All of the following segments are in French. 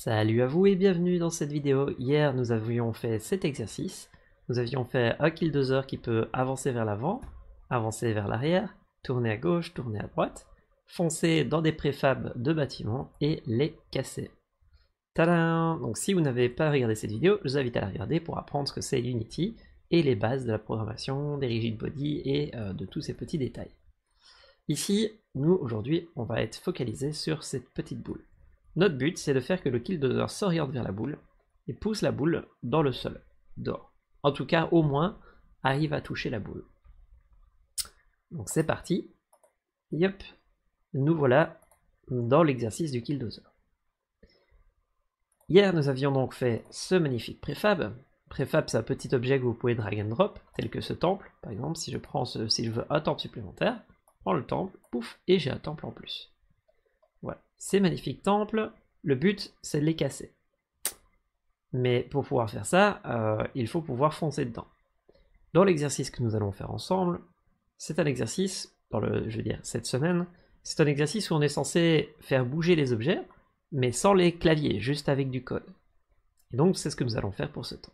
Salut à vous et bienvenue dans cette vidéo. Hier nous avions fait cet exercice. Nous avions fait un kill heures qui peut avancer vers l'avant, avancer vers l'arrière, tourner à gauche, tourner à droite, foncer dans des préfabs de bâtiments et les casser. Tadam Donc si vous n'avez pas regardé cette vidéo, je vous invite à la regarder pour apprendre ce que c'est Unity et les bases de la programmation, des rigid body et euh, de tous ces petits détails. Ici, nous aujourd'hui, on va être focalisé sur cette petite boule. Notre but, c'est de faire que le killdozer s'oriente vers la boule et pousse la boule dans le sol, dehors. En tout cas, au moins, arrive à toucher la boule. Donc c'est parti. Yep, nous voilà dans l'exercice du killdozer. Hier, nous avions donc fait ce magnifique préfab. Préfab, c'est un petit objet que vous pouvez drag and drop, tel que ce temple. Par exemple, si je prends ce, si je veux un temple supplémentaire, prends le temple, pouf, et j'ai un temple en plus ces magnifiques temples, le but c'est de les casser. Mais pour pouvoir faire ça, euh, il faut pouvoir foncer dedans. Dans l'exercice que nous allons faire ensemble, c'est un exercice, dans le, je veux dire cette semaine, c'est un exercice où on est censé faire bouger les objets, mais sans les claviers, juste avec du code. Et donc c'est ce que nous allons faire pour ce temps.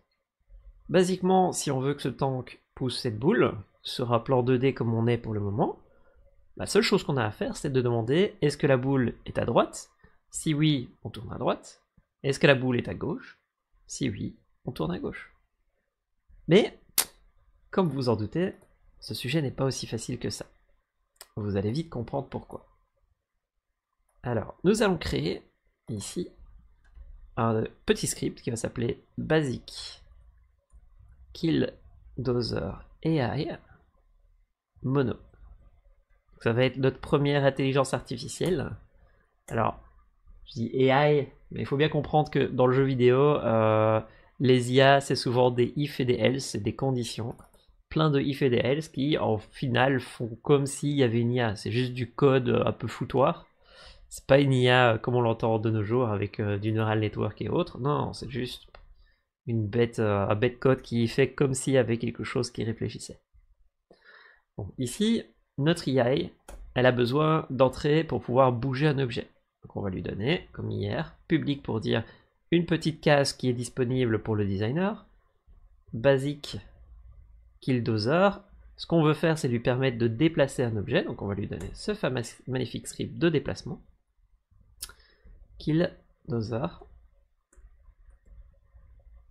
Basiquement, si on veut que ce tank pousse cette boule, sera plan 2D comme on est pour le moment, la seule chose qu'on a à faire, c'est de demander est-ce que la boule est à droite Si oui, on tourne à droite. Est-ce que la boule est à gauche Si oui, on tourne à gauche. Mais, comme vous en doutez, ce sujet n'est pas aussi facile que ça. Vous allez vite comprendre pourquoi. Alors, nous allons créer ici un petit script qui va s'appeler basic kill dozer AI mono. Ça va être notre première intelligence artificielle. Alors, je dis AI, mais il faut bien comprendre que dans le jeu vidéo, euh, les IA, c'est souvent des if et des else, c'est des conditions. Plein de if et des else qui, en final, font comme s'il y avait une IA. C'est juste du code euh, un peu foutoir. C'est pas une IA euh, comme on l'entend de nos jours avec du neural network et autres. Non, c'est juste une bête, un bête code qui fait comme s'il y avait quelque chose qui réfléchissait. Bon, ici, notre IAI, elle a besoin d'entrée pour pouvoir bouger un objet. Donc on va lui donner, comme hier, public pour dire une petite case qui est disponible pour le designer, basique killdozer. Ce qu'on veut faire, c'est lui permettre de déplacer un objet. Donc on va lui donner ce fameux magnifique script de déplacement. Kill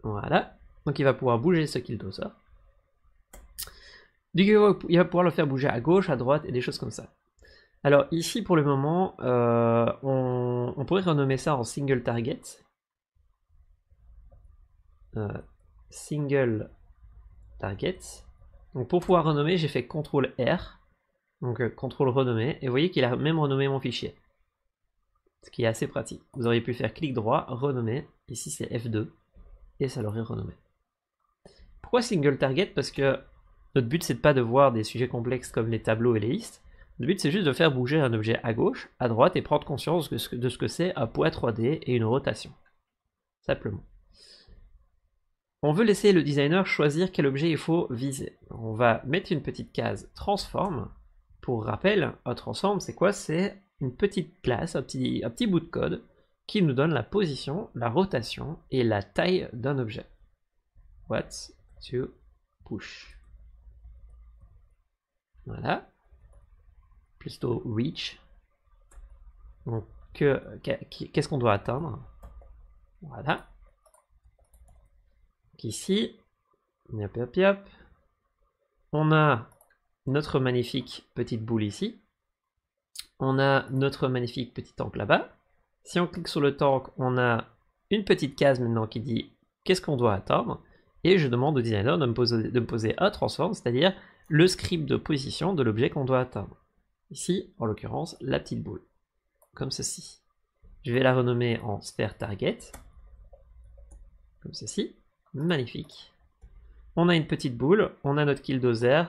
Voilà. Donc il va pouvoir bouger ce kill du coup, il va pouvoir le faire bouger à gauche, à droite et des choses comme ça. Alors ici, pour le moment, euh, on, pourrait renommer ça en single target. Euh, single target. Donc pour pouvoir renommer, j'ai fait CTRL R. Donc euh, CTRL renommer. Et vous voyez qu'il a même renommé mon fichier. Ce qui est assez pratique. Vous auriez pu faire clic droit, renommer. Ici c'est F2. Et ça l'aurait renommé. Pourquoi single target Parce que notre but, c'est pas de voir des sujets complexes comme les tableaux et les listes. Notre but, c'est juste de faire bouger un objet à gauche, à droite et prendre conscience de ce que c'est un poids 3D et une rotation. Simplement. On veut laisser le designer choisir quel objet il faut viser. On va mettre une petite case transform. Pour rappel, un transform, c'est quoi C'est une petite classe, petit, un petit bout de code qui nous donne la position, la rotation et la taille d'un objet. What to push. Voilà. Plutôt reach. Donc, qu'est-ce qu'on doit atteindre Voilà. Donc ici, hop, hop, on a notre magnifique petite boule ici. On a notre magnifique petit tank là-bas. Si on clique sur le tank, on a une petite case maintenant qui dit qu'est-ce qu'on doit atteindre. Et je demande au designer de me poser, de me poser un transform, c'est-à-dire le script de position de l'objet qu'on doit atteindre. Ici, en l'occurrence, la petite boule, comme ceci. Je vais la renommer en sphère target, comme ceci. Magnifique. On a une petite boule, on a notre kill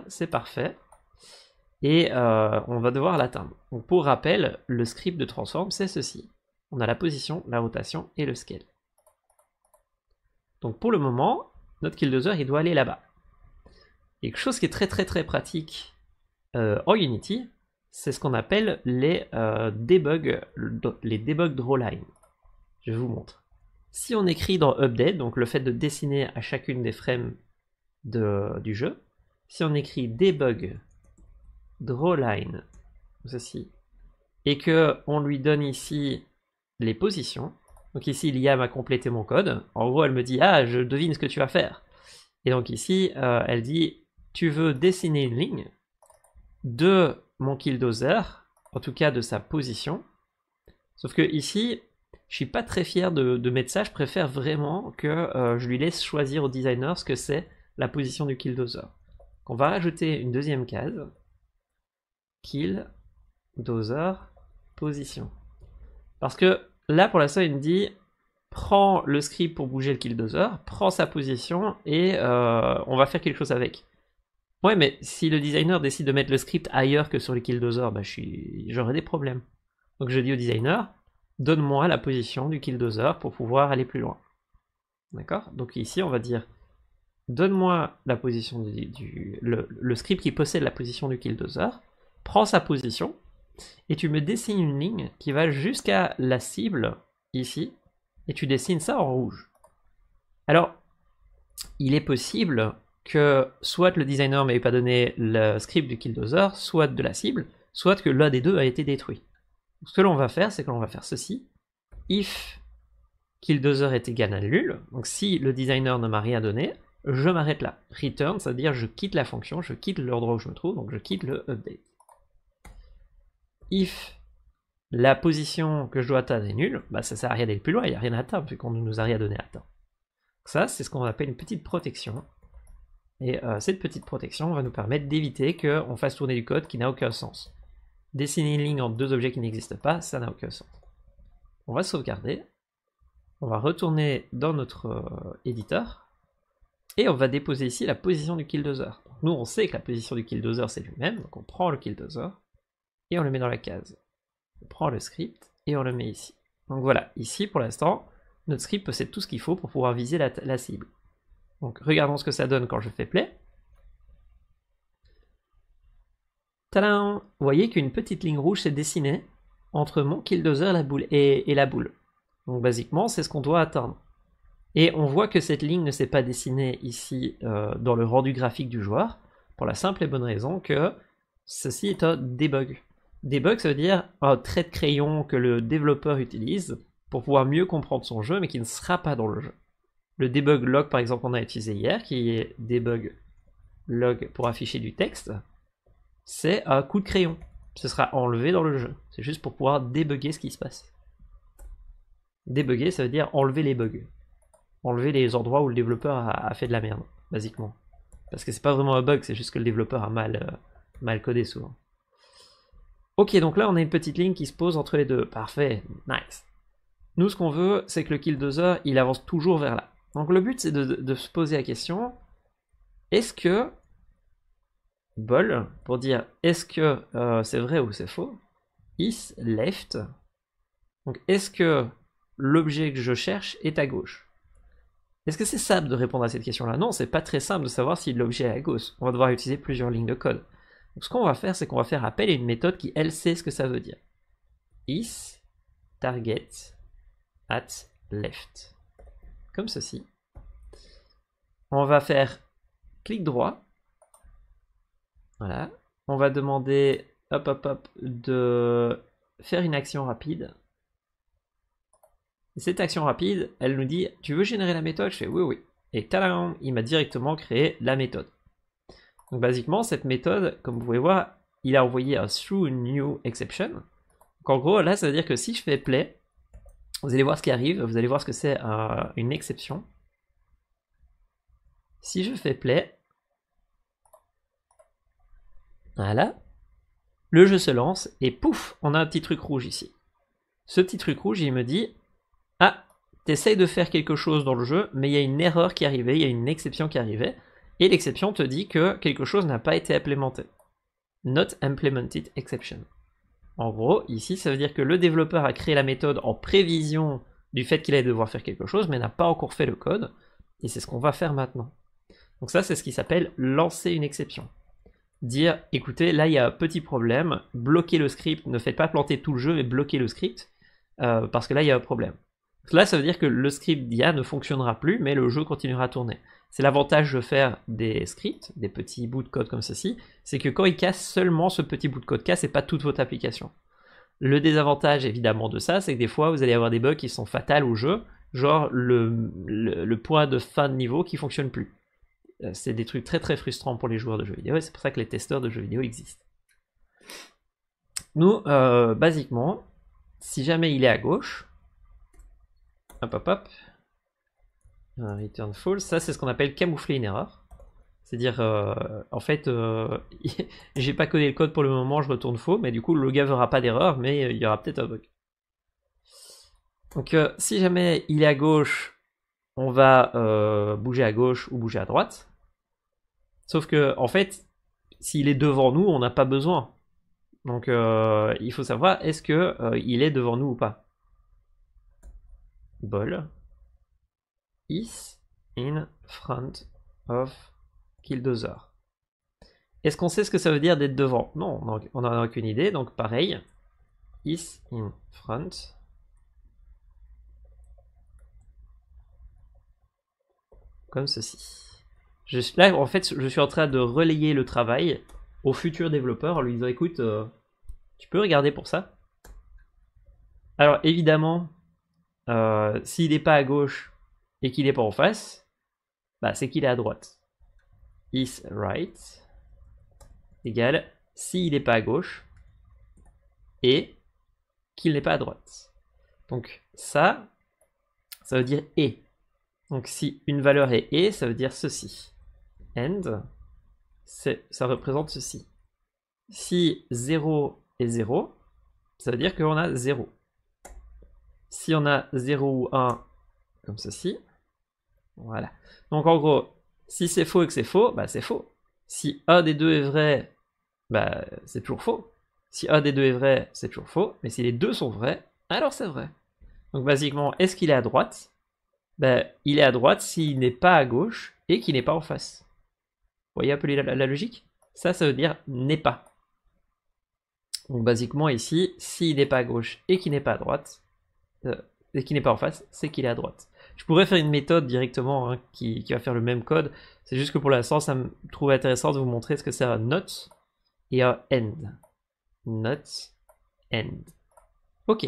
c'est parfait. Et euh, on va devoir l'atteindre. pour rappel, le script de transform, c'est ceci. On a la position, la rotation et le scale. Donc pour le moment, notre killdozer il doit aller là-bas. Et quelque chose qui est très très très pratique euh, en Unity, c'est ce qu'on appelle les euh, debug, les debug line. Je vous montre. Si on écrit dans update, donc le fait de dessiner à chacune des frames de, du jeu, si on écrit debug line ceci, et que on lui donne ici les positions, donc ici Liam a complété mon code, en gros elle me dit ah je devine ce que tu vas faire, et donc ici euh, elle dit tu veux dessiner une ligne de mon killdozer, en tout cas de sa position. Sauf que ici, je suis pas très fier de, mettre ça, je préfère vraiment que euh, je lui laisse choisir au designer ce que c'est la position du killdozer. On va rajouter une deuxième case, killdozer position. Parce que là, pour l'instant, il me dit prends le script pour bouger le killdozer, prends sa position et euh, on va faire quelque chose avec. Ouais, mais si le designer décide de mettre le script ailleurs que sur le Killdozer, bah, j'aurai des problèmes. Donc je dis au designer, donne-moi la position du Killdozer pour pouvoir aller plus loin. D'accord Donc ici, on va dire, donne-moi la position du, le, script qui possède la position du Killdozer, prends sa position, et tu me dessines une ligne qui va jusqu'à la cible, ici, et tu dessines ça en rouge. Alors, il est possible que soit le designer m'avait pas donné le script du killdozer, soit de la cible, soit que l'un des deux a été détruit. ce que l'on va faire, c'est que l'on va faire ceci. If killdozer est égal à nul, donc si le designer ne m'a rien donné, je m'arrête là. Return, c'est-à-dire je quitte la fonction, je quitte l'ordre où je me trouve, donc je quitte le update. If la position que je dois atteindre est nulle, bah ça sert à rien d'aller plus loin, il n'y a rien à atteindre vu qu'on ne nous a rien donné à atteindre. ça, c'est ce qu'on appelle une petite protection et euh, cette petite protection va nous permettre d'éviter qu'on fasse tourner du code qui n'a aucun sens. Dessiner une ligne entre deux objets qui n'existent pas, ça n'a aucun sens. On va sauvegarder. On va retourner dans notre euh, éditeur. Et on va déposer ici la position du killdozer. nous, on sait que la position du killdozer, c'est lui-même. Donc on prend le killdozer et on le met dans la case. On prend le script et on le met ici. Donc voilà, ici, pour l'instant, notre script possède tout ce qu'il faut pour pouvoir viser la cible. Donc regardons ce que ça donne quand je fais play. Tadam Vous voyez qu'une petite ligne rouge s'est dessinée entre mon killdozer la boule et, la boule. Donc basiquement, c'est ce qu'on doit atteindre. Et on voit que cette ligne ne s'est pas dessinée ici euh, dans le rendu graphique du joueur, pour la simple et bonne raison que ceci est un debug. Debug, ça veut dire un trait de crayon que le développeur utilise pour pouvoir mieux comprendre son jeu, mais qui ne sera pas dans le jeu le debug log par exemple qu'on a utilisé hier, qui est debug log pour afficher du texte, c'est un coup de crayon. Ce sera enlevé dans le jeu. C'est juste pour pouvoir débugger ce qui se passe. Débugger, ça veut dire enlever les bugs. Enlever les endroits où le développeur a, fait de la merde, basiquement. Parce que c'est pas vraiment un bug, c'est juste que le développeur a mal, euh, mal codé souvent. Ok, donc là on a une petite ligne qui se pose entre les deux. Parfait, nice. Nous ce qu'on veut, c'est que le kill 2 il avance toujours vers là. Donc le but, c'est de, se poser la question, est-ce que, bol, pour dire est-ce que euh, c'est vrai ou c'est faux, is left, donc est-ce que l'objet que je cherche est à gauche Est-ce que c'est simple de répondre à cette question-là Non, c'est pas très simple de savoir si l'objet est à gauche. On va devoir utiliser plusieurs lignes de code. Donc ce qu'on va faire, c'est qu'on va faire appel à une méthode qui, elle, sait ce que ça veut dire. Is target at left comme ceci. On va faire clic droit. Voilà. On va demander hop, hop, hop, de faire une action rapide. Cette action rapide, elle nous dit Tu veux générer la méthode Je fais oui, oui. Et talam, il m'a directement créé la méthode. Donc, basiquement, cette méthode, comme vous pouvez voir, il a envoyé un through new exception. Donc, en gros, là, ça veut dire que si je fais play, vous allez voir ce qui arrive, vous allez voir ce que c'est euh, une exception. Si je fais play, voilà, le jeu se lance et pouf, on a un petit truc rouge ici. Ce petit truc rouge, il me dit Ah, t'essayes de faire quelque chose dans le jeu, mais il y a une erreur qui arrivait, il y a une exception qui arrivait, et l'exception te dit que quelque chose n'a pas été implémenté. Not implemented exception. En gros, ici, ça veut dire que le développeur a créé la méthode en prévision du fait qu'il allait devoir faire quelque chose, mais n'a pas encore fait le code. Et c'est ce qu'on va faire maintenant. Donc ça, c'est ce qui s'appelle lancer une exception. Dire, écoutez, là, il y a un petit problème, bloquez le script, ne faites pas planter tout le jeu, mais bloquez le script, euh, parce que là, il y a un problème. Là, ça veut dire que le script d'IA ne fonctionnera plus, mais le jeu continuera à tourner. C'est l'avantage de faire des scripts, des petits bouts de code comme ceci, c'est que quand il casse seulement ce petit bout de code casse et pas toute votre application. Le désavantage évidemment de ça, c'est que des fois vous allez avoir des bugs qui sont fatals au jeu, genre le, le, point de fin de niveau qui fonctionne plus. Euh, c'est des trucs très très frustrants pour les joueurs de jeux vidéo et c'est pour ça que les testeurs de jeux vidéo existent. Nous, euh, basiquement, si jamais il est à gauche, hop hop hop, return euh, false, ça c'est ce qu'on appelle camoufler une erreur. C'est-à-dire, euh, en fait, euh, j'ai pas codé le code pour le moment, je retourne faux, mais du coup, le gars verra pas d'erreur, mais il y aura peut-être un bug. Donc, si jamais il est à gauche, on va bouger à gauche ou bouger à droite. Sauf que, en fait, s'il est devant nous, on n'a pas besoin. Donc, il faut savoir, est-ce que il est devant nous ou pas Bol is in front of Killdozer. Est-ce qu'on sait ce que ça veut dire d'être devant Non, on n'en a aucune idée, donc pareil, is in front comme ceci. là, en fait, je suis en train de relayer le travail au futur développeur. en lui disant écoute, euh, tu peux regarder pour ça Alors évidemment, euh, s'il n'est pas à gauche, et qu'il n'est pas en face, bah, c'est qu'il est à droite. Is right égale s'il n'est pas à gauche et qu'il n'est pas à droite. Donc ça, ça veut dire et. Donc si une valeur est et, ça veut dire ceci. And, ça représente ceci. Si 0 est 0, ça veut dire qu'on a 0. Si on a 0 ou 1, comme ceci, voilà. Donc en gros, si c'est faux et que c'est faux, bah c'est faux. Si A des deux est vrai, bah c'est toujours faux. Si A des deux est vrai, c'est toujours faux. Mais si les deux sont vrais, alors c'est vrai. Donc basiquement, est-ce qu'il est à droite ben, Il est à droite s'il n'est pas à gauche et qu'il n'est pas en face. Vous voyez appeler la, logique Ça, ça veut dire n'est pas. Donc basiquement ici, s'il n'est pas à gauche et qu'il n'est pas à droite, euh, et qu'il n'est pas en face, c'est qu'il est à droite. Je pourrais faire une méthode directement hein, qui, va faire le même code. C'est juste que pour l'instant, ça me trouve intéressant de vous montrer ce que c'est un note et un end. Note, end. Ok.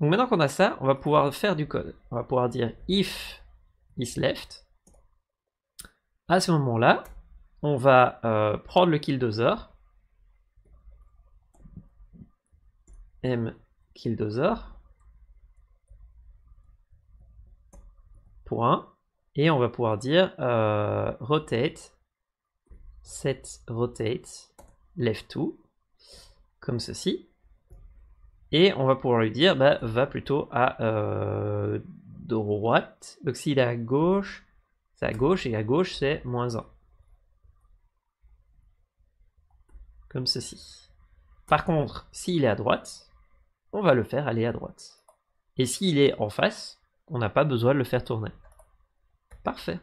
Donc maintenant qu'on a ça, on va pouvoir faire du code. On va pouvoir dire if is left. À ce moment-là, on va euh, prendre le killdozer. M killdozer. Et on va pouvoir dire euh, rotate, set rotate, left to, comme ceci. Et on va pouvoir lui dire, bah, va plutôt à euh, droite. Donc s'il est à gauche, c'est à gauche, et à gauche, c'est moins 1. Comme ceci. Par contre, s'il est à droite, on va le faire aller à droite. Et s'il est en face, on n'a pas besoin de le faire tourner. Parfait.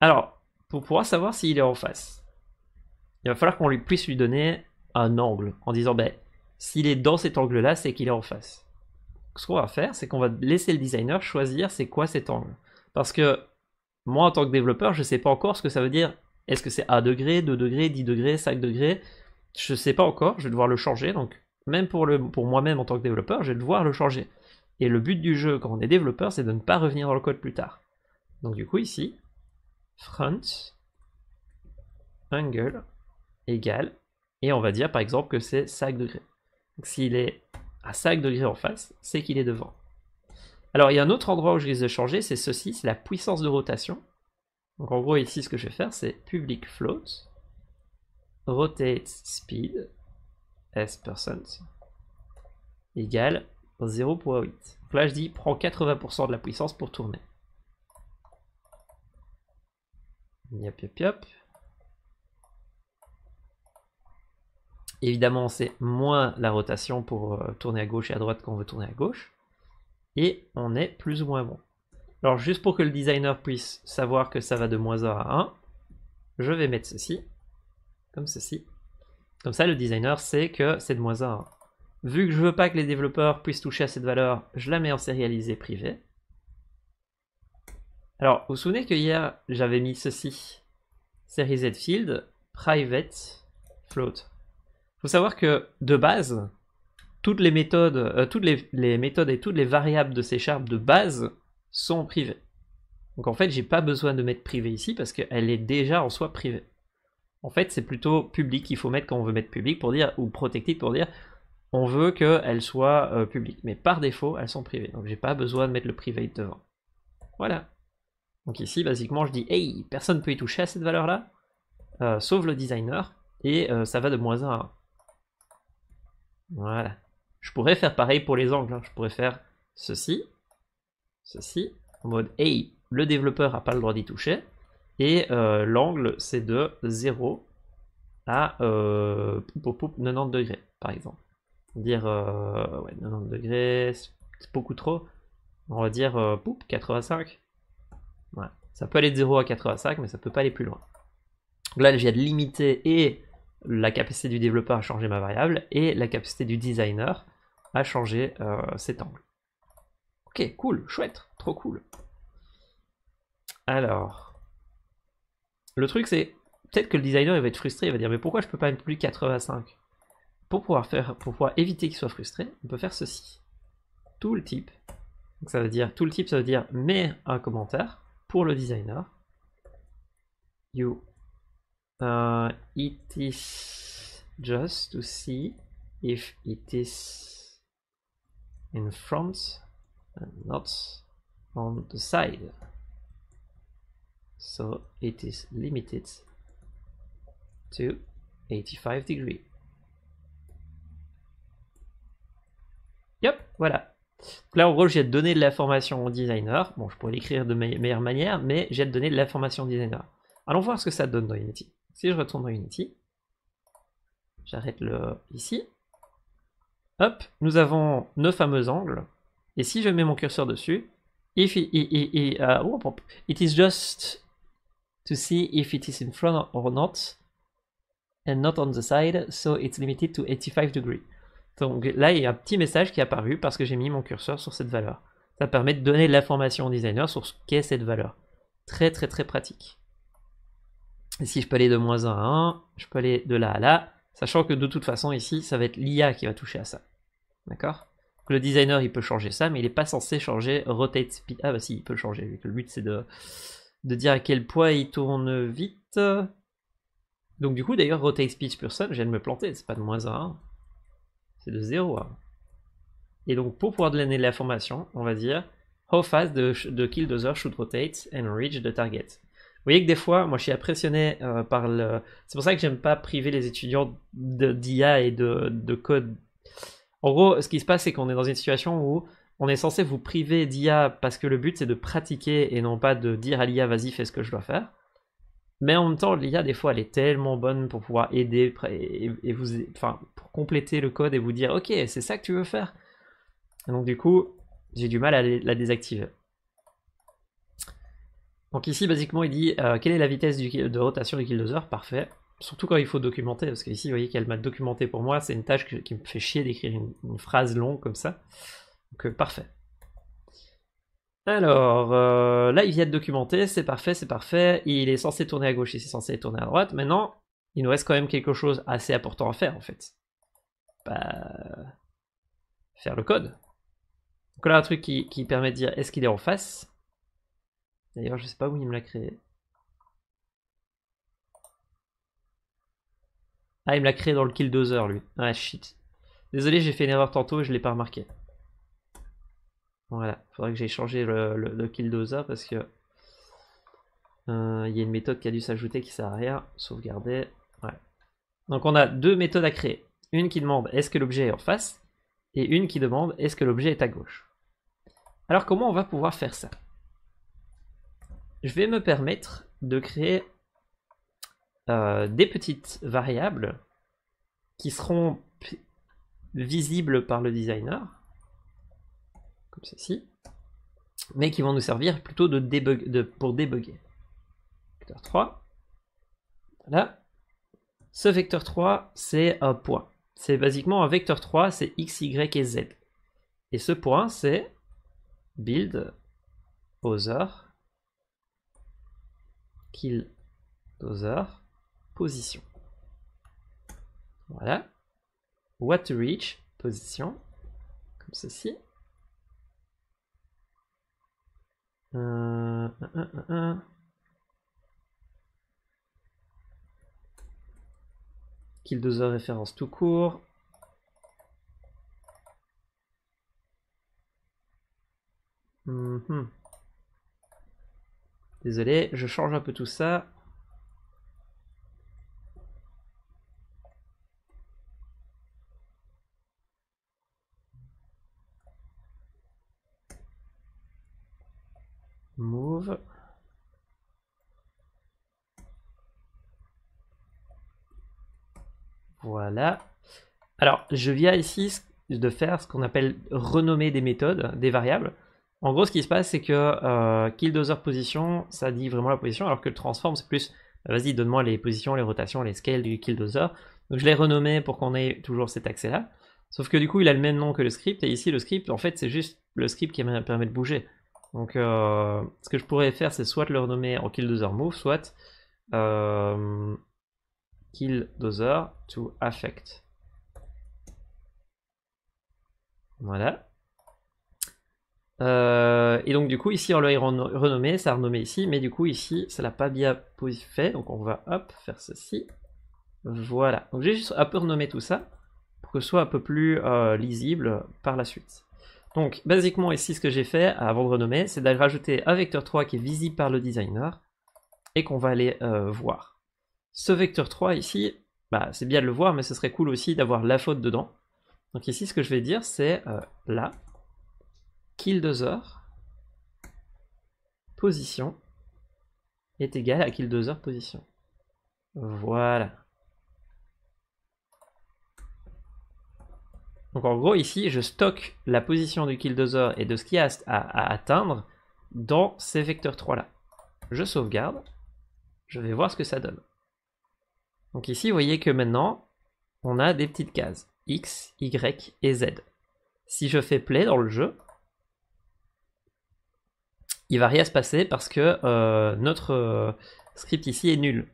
Alors, pour pouvoir savoir s'il est en face, il va falloir qu'on lui puisse lui donner un angle en disant ben, s'il est dans cet angle-là, c'est qu'il est en face. Ce qu'on va faire, c'est qu'on va laisser le designer choisir c'est quoi cet angle. Parce que moi, en tant que développeur, je ne sais pas encore ce que ça veut dire. Est-ce que c'est 1 degré, 2 degrés, 10 degrés, 5 degrés Je ne sais pas encore, je vais devoir le changer. Donc, même pour, pour moi-même en tant que développeur, je vais devoir le changer. Et le but du jeu quand on est développeur, c'est de ne pas revenir dans le code plus tard. Donc du coup ici, front angle égale, et on va dire par exemple que c'est 5 degrés. Donc s'il est à 5 degrés en face, c'est qu'il est devant. Alors il y a un autre endroit où je risque de changer, c'est ceci, c'est la puissance de rotation. Donc en gros ici ce que je vais faire c'est public float, rotate speed, s% égale 0.8. là, je dis, prends 80% de la puissance pour tourner. Yop, yop, yop. Évidemment, c'est moins la rotation pour euh, tourner à gauche et à droite quand on veut tourner à gauche. Et on est plus ou moins bon. Alors juste pour que le designer puisse savoir que ça va de moins 1 à 1, je vais mettre ceci, comme ceci. Comme ça, le designer sait que c'est de moins 1 à 1. Vu que je veux pas que les développeurs puissent toucher à cette valeur, je la mets en sérialisé privé. Alors, vous vous souvenez que hier, j'avais mis ceci. Série field, private, float. Il faut savoir que, de base, toutes les méthodes, euh, toutes les, méthodes et toutes les variables de C Sharp de base sont privées. Donc en fait, j'ai pas besoin de mettre privé ici parce qu'elle est déjà en soi privée. En fait, c'est plutôt public qu'il faut mettre quand on veut mettre public pour dire, ou protected pour dire, on veut qu'elles soient euh, publiques. Mais par défaut, elles sont privées. Donc j'ai pas besoin de mettre le private devant. Voilà. Donc ici, basiquement, je dis hey, personne ne peut y toucher à cette valeur-là, euh, sauf le designer, et euh, ça va de moins 1 à 1. Voilà. Je pourrais faire pareil pour les angles. Hein. Je pourrais faire ceci, ceci, en mode hey, le développeur n'a pas le droit d'y toucher, et l'angle c'est de 0 à 90 degrés, par exemple dire euh, ouais, 90 degrés, c'est beaucoup trop. On va dire 85. Euh, ouais. Ça peut aller de 0 à 85, mais ça peut pas aller plus loin. Donc là, j'ai de limiter et la capacité du développeur à changer ma variable et la capacité du designer à changer euh, cet angle. Ok, cool, chouette, trop cool. Alors, le truc c'est peut-être que le designer va être frustré, il va dire mais pourquoi je peux pas mettre plus 85 pour pouvoir, pour éviter qu'il soit frustré, on peut faire ceci. Tout le type. ça veut dire, tout le ça veut dire, un commentaire pour le designer. You. Uh, it is just to see if it is in front and not on the side. So it is limited to 85 degrees. Voilà. là, en gros, j'ai donné de la formation au designer. Bon, je pourrais l'écrire de meilleure manière, mais j'ai donné de la formation au designer. Allons voir ce que ça donne dans Unity. Si je retourne dans Unity, j'arrête le ici. Hop, nous avons nos fameux angles. Et si je mets mon curseur dessus, if it, euh, it is just to see if it is in front or not, and not on the side, so it's limited to 85 degrees. Donc là, il y a un petit message qui est apparu parce que j'ai mis mon curseur sur cette valeur. Ça permet de donner de l'information au designer sur ce qu'est cette valeur. Très très très pratique. si je peux aller de moins 1 à 1, je peux aller de là à là, sachant que de toute façon ici, ça va être l'IA qui va toucher à ça. D'accord le designer, il peut changer ça, mais il n'est pas censé changer rotate speed. Ah bah si, il peut changer, vu que le but c'est de, de dire à quel point il tourne vite. Donc du coup, d'ailleurs, rotate speed person, je viens de me planter, c'est pas de moins 1 de 0 à 1. Et donc, pour pouvoir donner de l'information, on va dire How fast the, the killdozer should rotate and reach the target. Vous voyez que des fois, moi je suis impressionné euh, par le. C'est pour ça que j'aime pas priver les étudiants d'IA et de, de, code. En gros, ce qui se passe, c'est qu'on est dans une situation où on est censé vous priver d'IA parce que le but c'est de pratiquer et non pas de dire à l'IA vas-y fais ce que je dois faire. Mais en même temps, l'IA, des fois, elle est tellement bonne pour pouvoir aider et, vous, enfin, pour compléter le code et vous dire, OK, c'est ça que tu veux faire. donc, du coup, j'ai du mal à la désactiver. Donc ici, basiquement, il dit euh, quelle est la vitesse du, de rotation du killdozer. Parfait. Surtout quand il faut documenter, parce qu'ici, vous voyez qu'elle m'a documenté pour moi. C'est une tâche qui me fait chier d'écrire une, phrase longue comme ça. Donc, euh, parfait. Alors, euh, là, il vient de documenter, c'est parfait, c'est parfait. Il est censé tourner à gauche, il est censé tourner à droite. Maintenant, il nous reste quand même quelque chose assez important à faire, en fait. Bah, faire le code. Donc là, un truc qui, permet de dire est-ce qu'il est en face. D'ailleurs, je sais pas où il me l'a créé. Ah, il me l'a créé dans le kill 2 heures, lui. Ah, shit. Désolé, j'ai fait une erreur tantôt et je l'ai pas remarqué. Voilà, faudrait que j'ai changé le, kill le parce que il euh, y a une méthode qui a dû s'ajouter qui sert à rien. Sauvegarder. Ouais. Donc on a deux méthodes à créer. Une qui demande est-ce que l'objet est en face et une qui demande est-ce que l'objet est à gauche. Alors comment on va pouvoir faire ça Je vais me permettre de créer euh, des petites variables qui seront visibles par le designer comme ceci, mais qui vont nous servir plutôt de, de pour débugger. Vecteur 3, voilà. Ce vecteur 3, c'est un point. C'est basiquement un vecteur 3, c'est x, y et z. Et ce point, c'est build other kill other position. Voilà. What to reach, position, comme ceci. Euh, deux heures référence tout court. Mhm. Désolé, je change un peu tout ça. Voilà. Alors, je viens ici de faire ce qu'on appelle renommer des méthodes, des variables. En gros, ce qui se passe, c'est que euh, Killdozer position, ça dit vraiment la position, alors que le transform, c'est plus, bah, vas-y, donne-moi les positions, les rotations, les scales du Killdozer. Donc je l'ai renommé pour qu'on ait toujours cet accès-là. Sauf que du coup, il a le même nom que le script, et ici, le script, en fait, c'est juste le script qui permet de bouger. Donc, euh, ce que je pourrais faire, c'est soit le renommer en Killdozer Move, soit euh, Killdozer to Affect. Voilà. Euh, et donc, du coup, ici, on l'a renommé, ça a renommé ici, mais du coup, ici, ça l'a pas bien fait. Donc, on va hop, faire ceci. Voilà. Donc, j'ai juste un peu renommé tout ça pour que ce soit un peu plus euh, lisible par la suite. Donc, basiquement, ici, ce que j'ai fait avant de renommer, c'est d'aller rajouter un vecteur 3 qui est visible par le designer et qu'on va aller euh, voir. Ce vecteur 3 ici, bah, c'est bien de le voir, mais ce serait cool aussi d'avoir la faute dedans. Donc ici, ce que je vais dire, c'est euh, là, kill 2 heures, position est égal à kill 2 heures position. Voilà. Donc en gros, ici, je stocke la position du Killdozer et de ce à, atteindre dans ces vecteurs 3-là. Je sauvegarde. Je vais voir ce que ça donne. Donc ici, vous voyez que maintenant, on a des petites cases. X, Y et Z. Si je fais play dans le jeu, il va rien se passer parce que euh, notre euh, script ici est nul.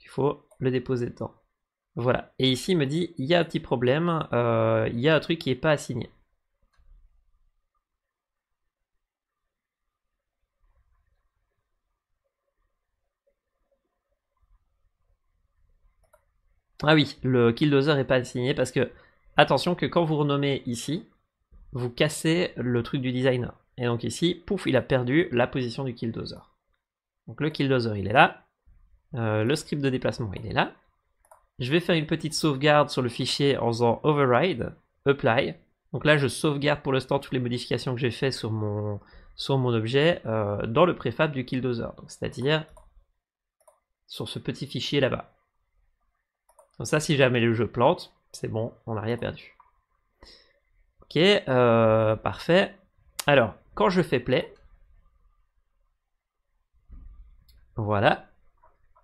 Il faut le déposer dedans. Voilà. Et ici, il me dit, il y a un petit problème, euh, il y a un truc qui n'est pas assigné. Ah oui, le killdozer n'est pas assigné parce que, attention que quand vous renommez ici, vous cassez le truc du designer. Et donc ici, pouf, il a perdu la position du killdozer. Donc le killdozer, il est là. Euh, le script de déplacement, il est là. Je vais faire une petite sauvegarde sur le fichier en faisant Override, Apply. Donc là, je sauvegarde pour l'instant toutes les modifications que j'ai faites sur mon, sur mon objet euh, dans le préfab du Killdozer. C'est-à-dire sur ce petit fichier là-bas. Donc ça, si jamais le jeu plante, c'est bon, on n'a rien perdu. Ok, euh, parfait. Alors, quand je fais play, voilà,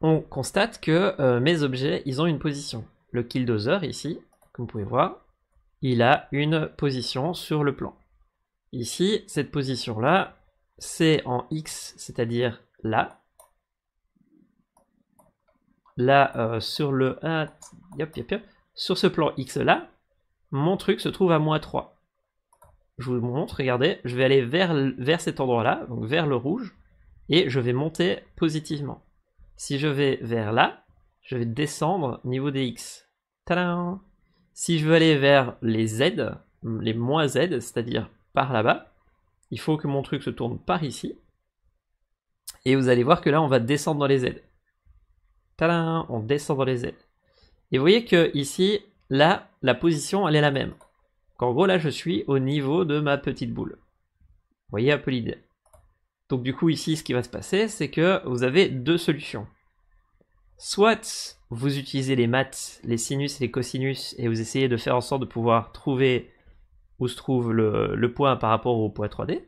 on constate que euh, mes objets, ils ont une position. Le killdozer ici, comme vous pouvez voir, il a une position sur le plan. Ici, cette position-là, c'est en X, c'est-à-dire là. Là, euh, sur le... Sur ce plan X là, mon truc se trouve à moins 3. Je vous montre, regardez, je vais aller vers, vers cet endroit-là, donc vers le rouge, et je vais monter positivement. Si je vais vers là, je vais descendre niveau des X. si je veux aller vers les Z, les moins Z, c'est-à-dire par là-bas, il faut que mon truc se tourne par ici. Et vous allez voir que là, on va descendre dans les Z. Tadam On descend dans les Z. Et vous voyez que ici, là, la position, elle est la même. En gros, là, je suis au niveau de ma petite boule. Vous voyez un peu l'idée. Donc du coup ici, ce qui va se passer, c'est que vous avez deux solutions. Soit vous utilisez les maths, les sinus et les cosinus, et vous essayez de faire en sorte de pouvoir trouver où se trouve le, point par rapport au point 3D.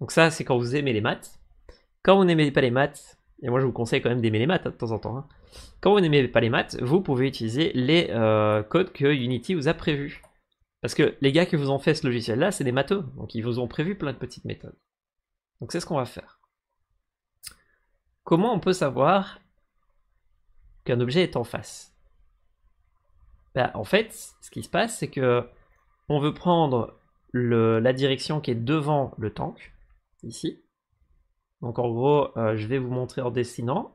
Donc ça, c'est quand vous aimez les maths. Quand vous n'aimez pas les maths, et moi je vous conseille quand même d'aimer les maths hein, de temps en temps, hein. quand vous n'aimez pas les maths, vous pouvez utiliser les euh, codes que Unity vous a prévus. Parce que les gars qui vous ont fait ce logiciel-là, c'est des matheux, donc ils vous ont prévu plein de petites méthodes. Donc c'est ce qu'on va faire. Comment on peut savoir qu'un objet est en face ben, En fait, ce qui se passe, c'est que on veut prendre la direction qui est devant le tank, ici. Donc en gros, euh, je vais vous montrer en dessinant.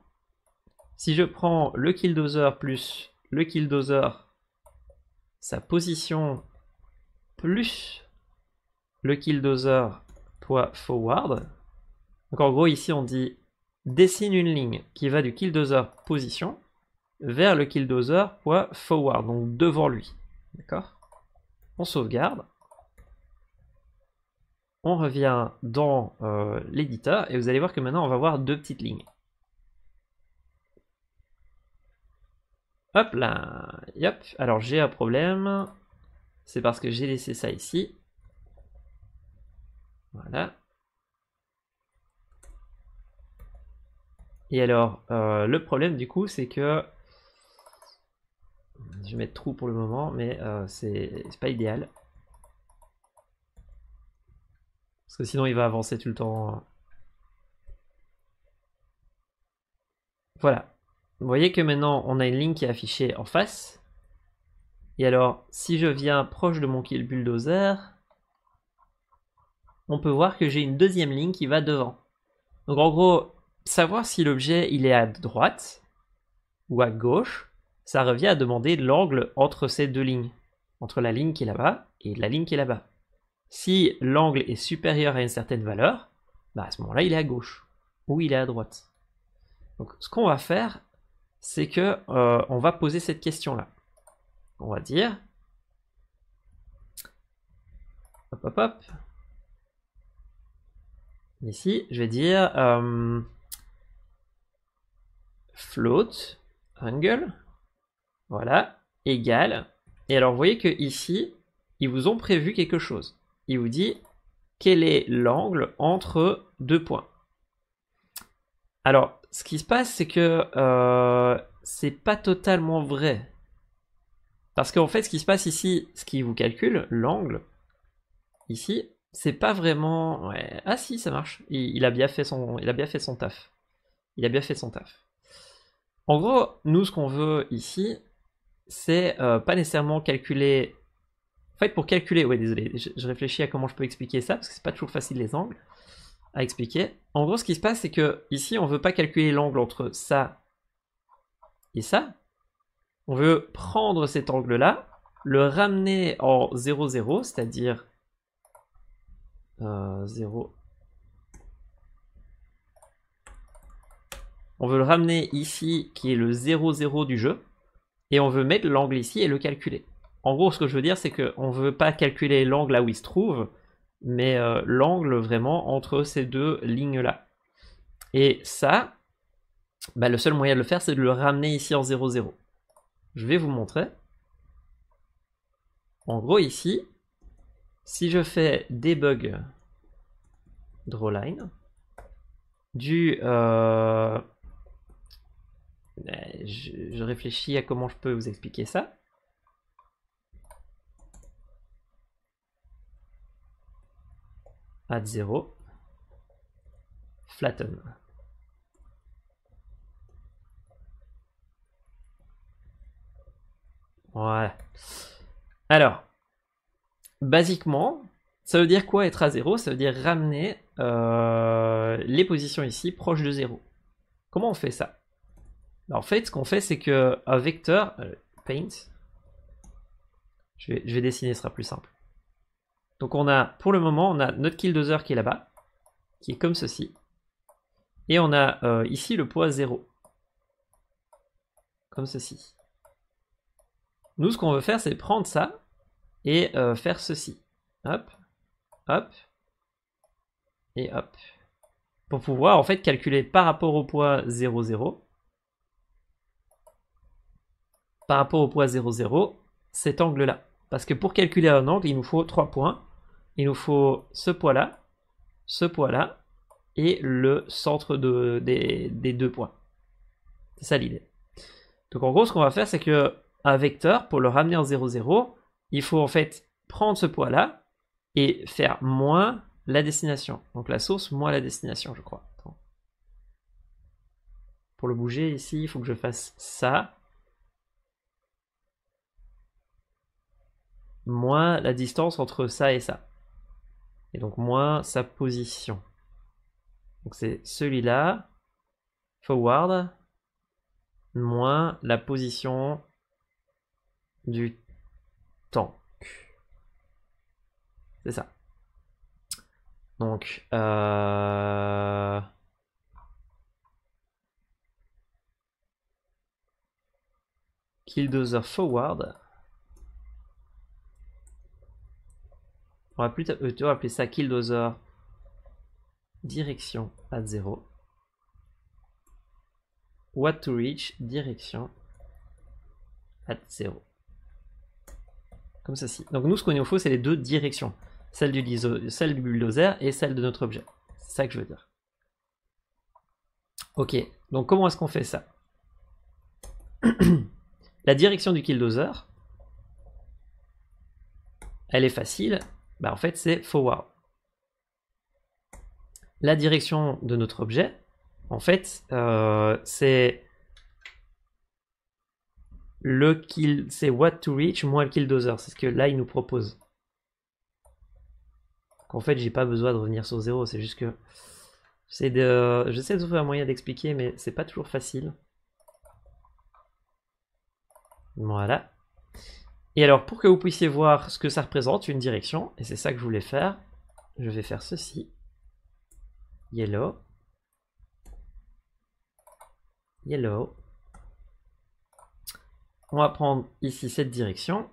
Si je prends le killdozer plus le killdozer, sa position plus le killdozer forward. Donc en gros, ici, on dit dessine une ligne qui va du killdozer position vers le killdozer forward, donc devant lui. D'accord On sauvegarde. On revient dans euh, l'éditeur et vous allez voir que maintenant on va voir deux petites lignes. Hop là, hop. Alors j'ai un problème. C'est parce que j'ai laissé ça ici. Voilà. Hein Et alors, euh, le problème du coup, c'est que... Je vais mettre trou pour le moment, mais euh, c'est pas idéal. Parce que sinon, il va avancer tout le temps. Hein. Voilà. Vous voyez que maintenant, on a une ligne qui est affichée en face. Et alors, si je viens proche de mon kill bulldozer, on peut voir que j'ai une deuxième ligne qui va devant. Donc en gros, savoir si l'objet il est à droite ou à gauche, ça revient à demander l'angle entre ces deux lignes, entre la ligne qui est là-bas et la ligne qui est là-bas. Si l'angle est supérieur à une certaine valeur, bah à ce moment-là, il est à gauche ou il est à droite. Donc ce qu'on va faire, c'est que euh, on va poser cette question-là. On va dire, hop hop hop, Ici, je vais dire euh, float angle, voilà, égal. Et alors, vous voyez que ici, ils vous ont prévu quelque chose. Il vous dit quel est l'angle entre deux points. Alors, ce qui se passe, c'est que euh, c'est pas totalement vrai. Parce qu'en fait, ce qui se passe ici, ce qui vous calcule, l'angle, ici, c'est pas vraiment. Ouais. Ah si, ça marche. Il, a bien fait son, il a bien fait son taf. Il a bien fait son taf. En gros, nous, ce qu'on veut ici, c'est euh, pas nécessairement calculer. En fait, pour calculer, ouais, désolé, je, réfléchis à comment je peux expliquer ça parce que c'est pas toujours facile les angles à expliquer. En gros, ce qui se passe, c'est que ici, on veut pas calculer l'angle entre ça et ça. On veut prendre cet angle-là, le ramener en 0,0, c'est-à-dire 0. Euh, on veut le ramener ici, qui est le 0,0 du jeu. Et on veut mettre l'angle ici et le calculer. En gros, ce que je veux dire, c'est qu'on ne veut pas calculer l'angle là où il se trouve, mais euh, l'angle vraiment entre ces deux lignes-là. Et ça, bah, le seul moyen de le faire, c'est de le ramener ici en 0,0. Je vais vous montrer. En gros, ici, si je fais debug drawline du euh, ben, je, réfléchis à comment je peux vous expliquer ça. à 0 flatten. Voilà. Alors, basiquement, ça veut dire quoi être à 0 Ça veut dire ramener euh, les positions ici proches de 0. Comment on fait ça ben, En fait, ce qu'on fait, c'est que un vecteur, euh, paint, je vais, dessiner, ce sera plus simple. Donc on a, pour le moment, on a notre kill killdozer qui est là-bas, qui est comme ceci. Et on a euh, ici le poids 0. Comme ceci. Nous, ce qu'on veut faire, c'est prendre ça et euh, faire ceci. Hop, hop, et hop. Pour pouvoir en fait calculer par rapport au poids 0, 0, par rapport au poids 0, 0, cet angle-là. Parce que pour calculer un angle, il nous faut trois points. Il nous faut ce poids-là, ce poids-là, et le centre de, des, deux points. C'est ça l'idée. Donc en gros, ce qu'on va faire, c'est que un vecteur, pour le ramener en 0, 0, il faut en fait prendre ce poids-là et faire moins la destination. Donc la source moins la destination, je crois. Pour le bouger ici, il faut que je fasse ça. Moins la distance entre ça et ça. Et donc moins sa position. Donc c'est celui-là, forward, moins la position du tank. C'est ça. Donc, euh... Killdozer Forward. On va plutôt euh, appeler ça Killdozer Direction à 0. What to reach Direction à 0 comme ceci. Donc nous, ce qu'on est au faux, c'est les deux directions, celle du, celle du bulldozer et celle de notre objet. C'est ça que je veux dire. Ok, donc comment est-ce qu'on fait ça La direction du killdozer, elle est facile, bah en fait c'est forward. La direction de notre objet, en fait, euh, c'est le kill, c'est what to reach moins le killdozer. C'est ce que là, il nous propose. En fait, j'ai pas besoin de revenir sur zéro. C'est juste que j'essaie de, j'essaie de trouver un moyen d'expliquer, mais c'est pas toujours facile. Voilà. Et alors, pour que vous puissiez voir ce que ça représente, une direction, et c'est ça que je voulais faire, je vais faire ceci. Yellow. Yellow on va prendre ici cette direction.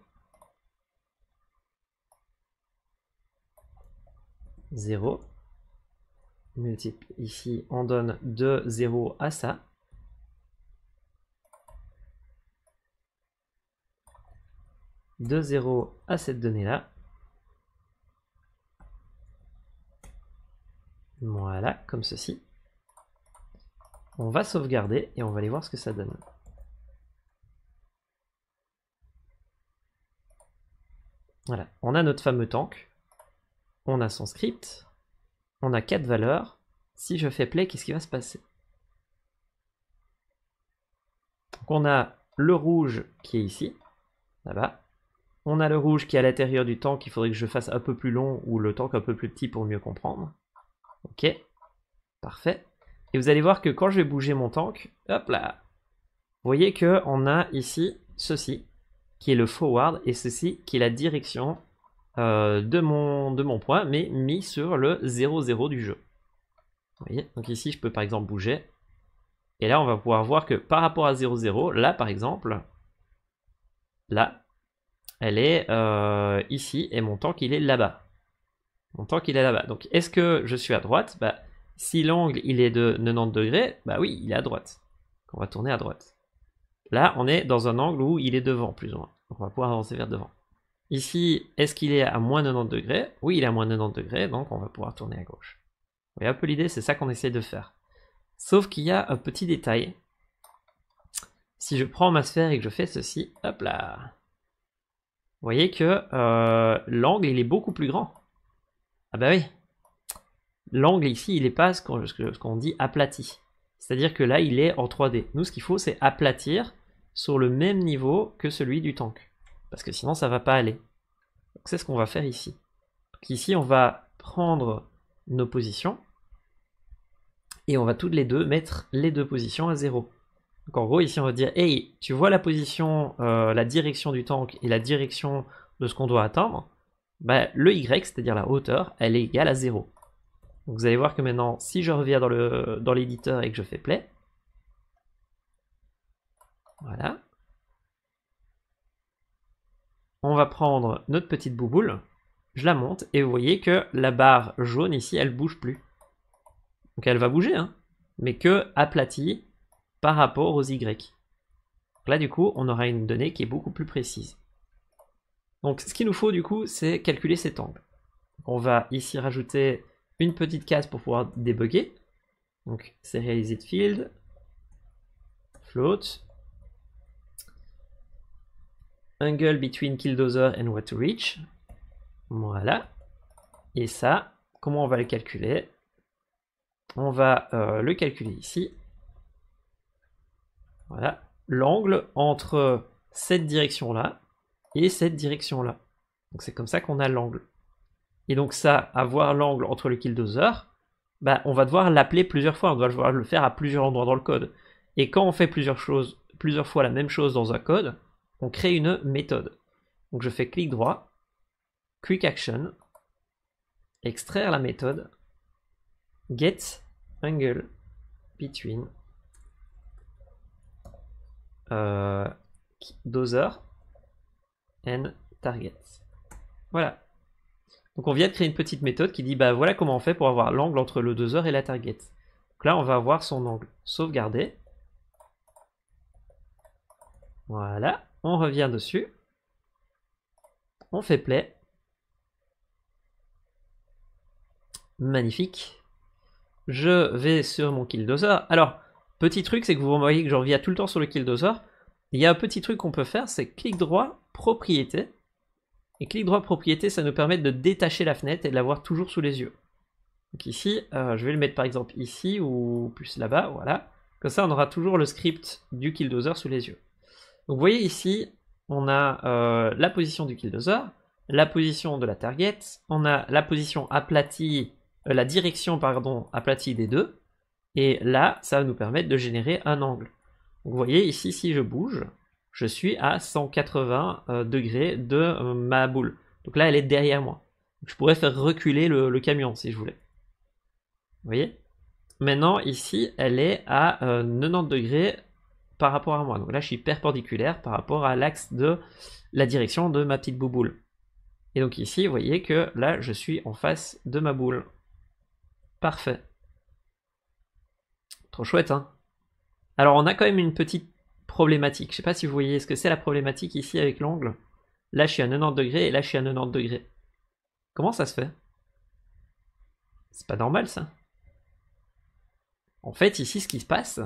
0. Multiple ici, on donne 2 0 à ça. 2 0 à cette donnée-là. Voilà, comme ceci. On va sauvegarder et on va aller voir ce que ça donne. Voilà, on a notre fameux tank, on a son script, on a quatre valeurs. Si je fais play, qu'est-ce qui va se passer Donc on a le rouge qui est ici, là-bas. On a le rouge qui est à l'intérieur du tank, il faudrait que je fasse un peu plus long ou le tank un peu plus petit pour mieux comprendre. Ok, parfait. Et vous allez voir que quand je vais bouger mon tank, hop là, vous voyez on a ici ceci qui est le forward, et ceci qui est la direction euh, de, mon, de mon point, mais mis sur le 0-0 du jeu. Vous voyez Donc ici, je peux par exemple bouger. Et là, on va pouvoir voir que par rapport à 0-0, là par exemple, là, elle est euh, ici, et mon tank il est là-bas. Mon tank qu'il est là-bas. Donc est-ce que je suis à droite bah, Si l'angle il est de 90 degrés, bah oui, il est à droite. On va tourner à droite. Là, on est dans un angle où il est devant, plus ou moins. on va pouvoir avancer vers devant. Ici, est-ce qu'il est à moins 90 degrés Oui, il est à moins 90 degrés, donc on va pouvoir tourner à gauche. Vous voyez un peu l'idée, c'est ça qu'on essaie de faire. Sauf qu'il y a un petit détail. Si je prends ma sphère et que je fais ceci, hop là, vous voyez que euh, l'angle, il est beaucoup plus grand. Ah bah oui. L'angle ici, il n'est pas ce qu'on dit aplati. C'est-à-dire que là, il est en 3D. Nous, ce qu'il faut, c'est aplatir sur le même niveau que celui du tank. Parce que sinon, ça va pas aller. C'est ce qu'on va faire ici. ici, on va prendre nos positions. Et on va toutes les deux mettre les deux positions à zéro. Donc en gros, ici, on va dire, hey, tu vois la position, euh, la direction du tank et la direction de ce qu'on doit attendre bah, le Y, c'est-à-dire la hauteur, elle est égale à zéro. vous allez voir que maintenant, si je reviens dans l'éditeur dans et que je fais play, voilà. On va prendre notre petite bouboule, je la monte, et vous voyez que la barre jaune ici, elle bouge plus. Donc elle va bouger, hein, mais que aplatie par rapport aux Y. là, du coup, on aura une donnée qui est beaucoup plus précise. Donc ce qu'il nous faut, du coup, c'est calculer cet angle. On va ici rajouter une petite case pour pouvoir débugger. Donc c'est field, float, angle between Killdozer and what to reach. Voilà. Et ça, comment on va le calculer On va euh, le calculer ici. Voilà. L'angle entre cette direction-là et cette direction-là. Donc c'est comme ça qu'on a l'angle. Et donc ça, avoir l'angle entre le Killdozer, bah, on va devoir l'appeler plusieurs fois, on va devoir le faire à plusieurs endroits dans le code. Et quand on fait plusieurs choses, plusieurs fois la même chose dans un code, on crée une méthode. Donc je fais clic droit, Quick Action, extraire la méthode, Get Angle Between euh, Dozer and Target. Voilà. Donc on vient de créer une petite méthode qui dit bah voilà comment on fait pour avoir l'angle entre le dozer et la target. Donc là on va avoir son angle. Sauvegarder. Voilà. On revient dessus. On fait play. Magnifique. Je vais sur mon Killdozer. Alors, petit truc, c'est que vous voyez que j'en reviens tout le temps sur le Killdozer. Il y a un petit truc qu'on peut faire, c'est clic droit, propriété. Et clic droit, propriété, ça nous permet de détacher la fenêtre et de l'avoir toujours sous les yeux. Donc ici, euh, je vais le mettre par exemple ici ou plus là-bas, voilà. Comme ça, on aura toujours le script du Killdozer sous les yeux vous voyez ici, on a euh, la position du killdozer, la position de la target, on a la position aplatie, euh, la direction pardon, aplatie des deux, et là, ça va nous permettre de générer un angle. Donc, vous voyez ici, si je bouge, je suis à 180 euh, degrés de ma boule. Donc là, elle est derrière moi. je pourrais faire reculer le, le, camion si je voulais. Vous voyez Maintenant, ici, elle est à 90 degrés par rapport à moi. Donc là, je suis perpendiculaire par rapport à l'axe de la direction de ma petite bouboule. Et donc ici, vous voyez que là, je suis en face de ma boule. Parfait. Trop chouette, hein Alors, on a quand même une petite problématique. Je ne sais pas si vous voyez ce que c'est la problématique ici avec l'angle. Là, je suis à 90 degrés et là, je suis à 90 degrés. Comment ça se fait C'est pas normal, ça. En fait, ici, ce qui se passe,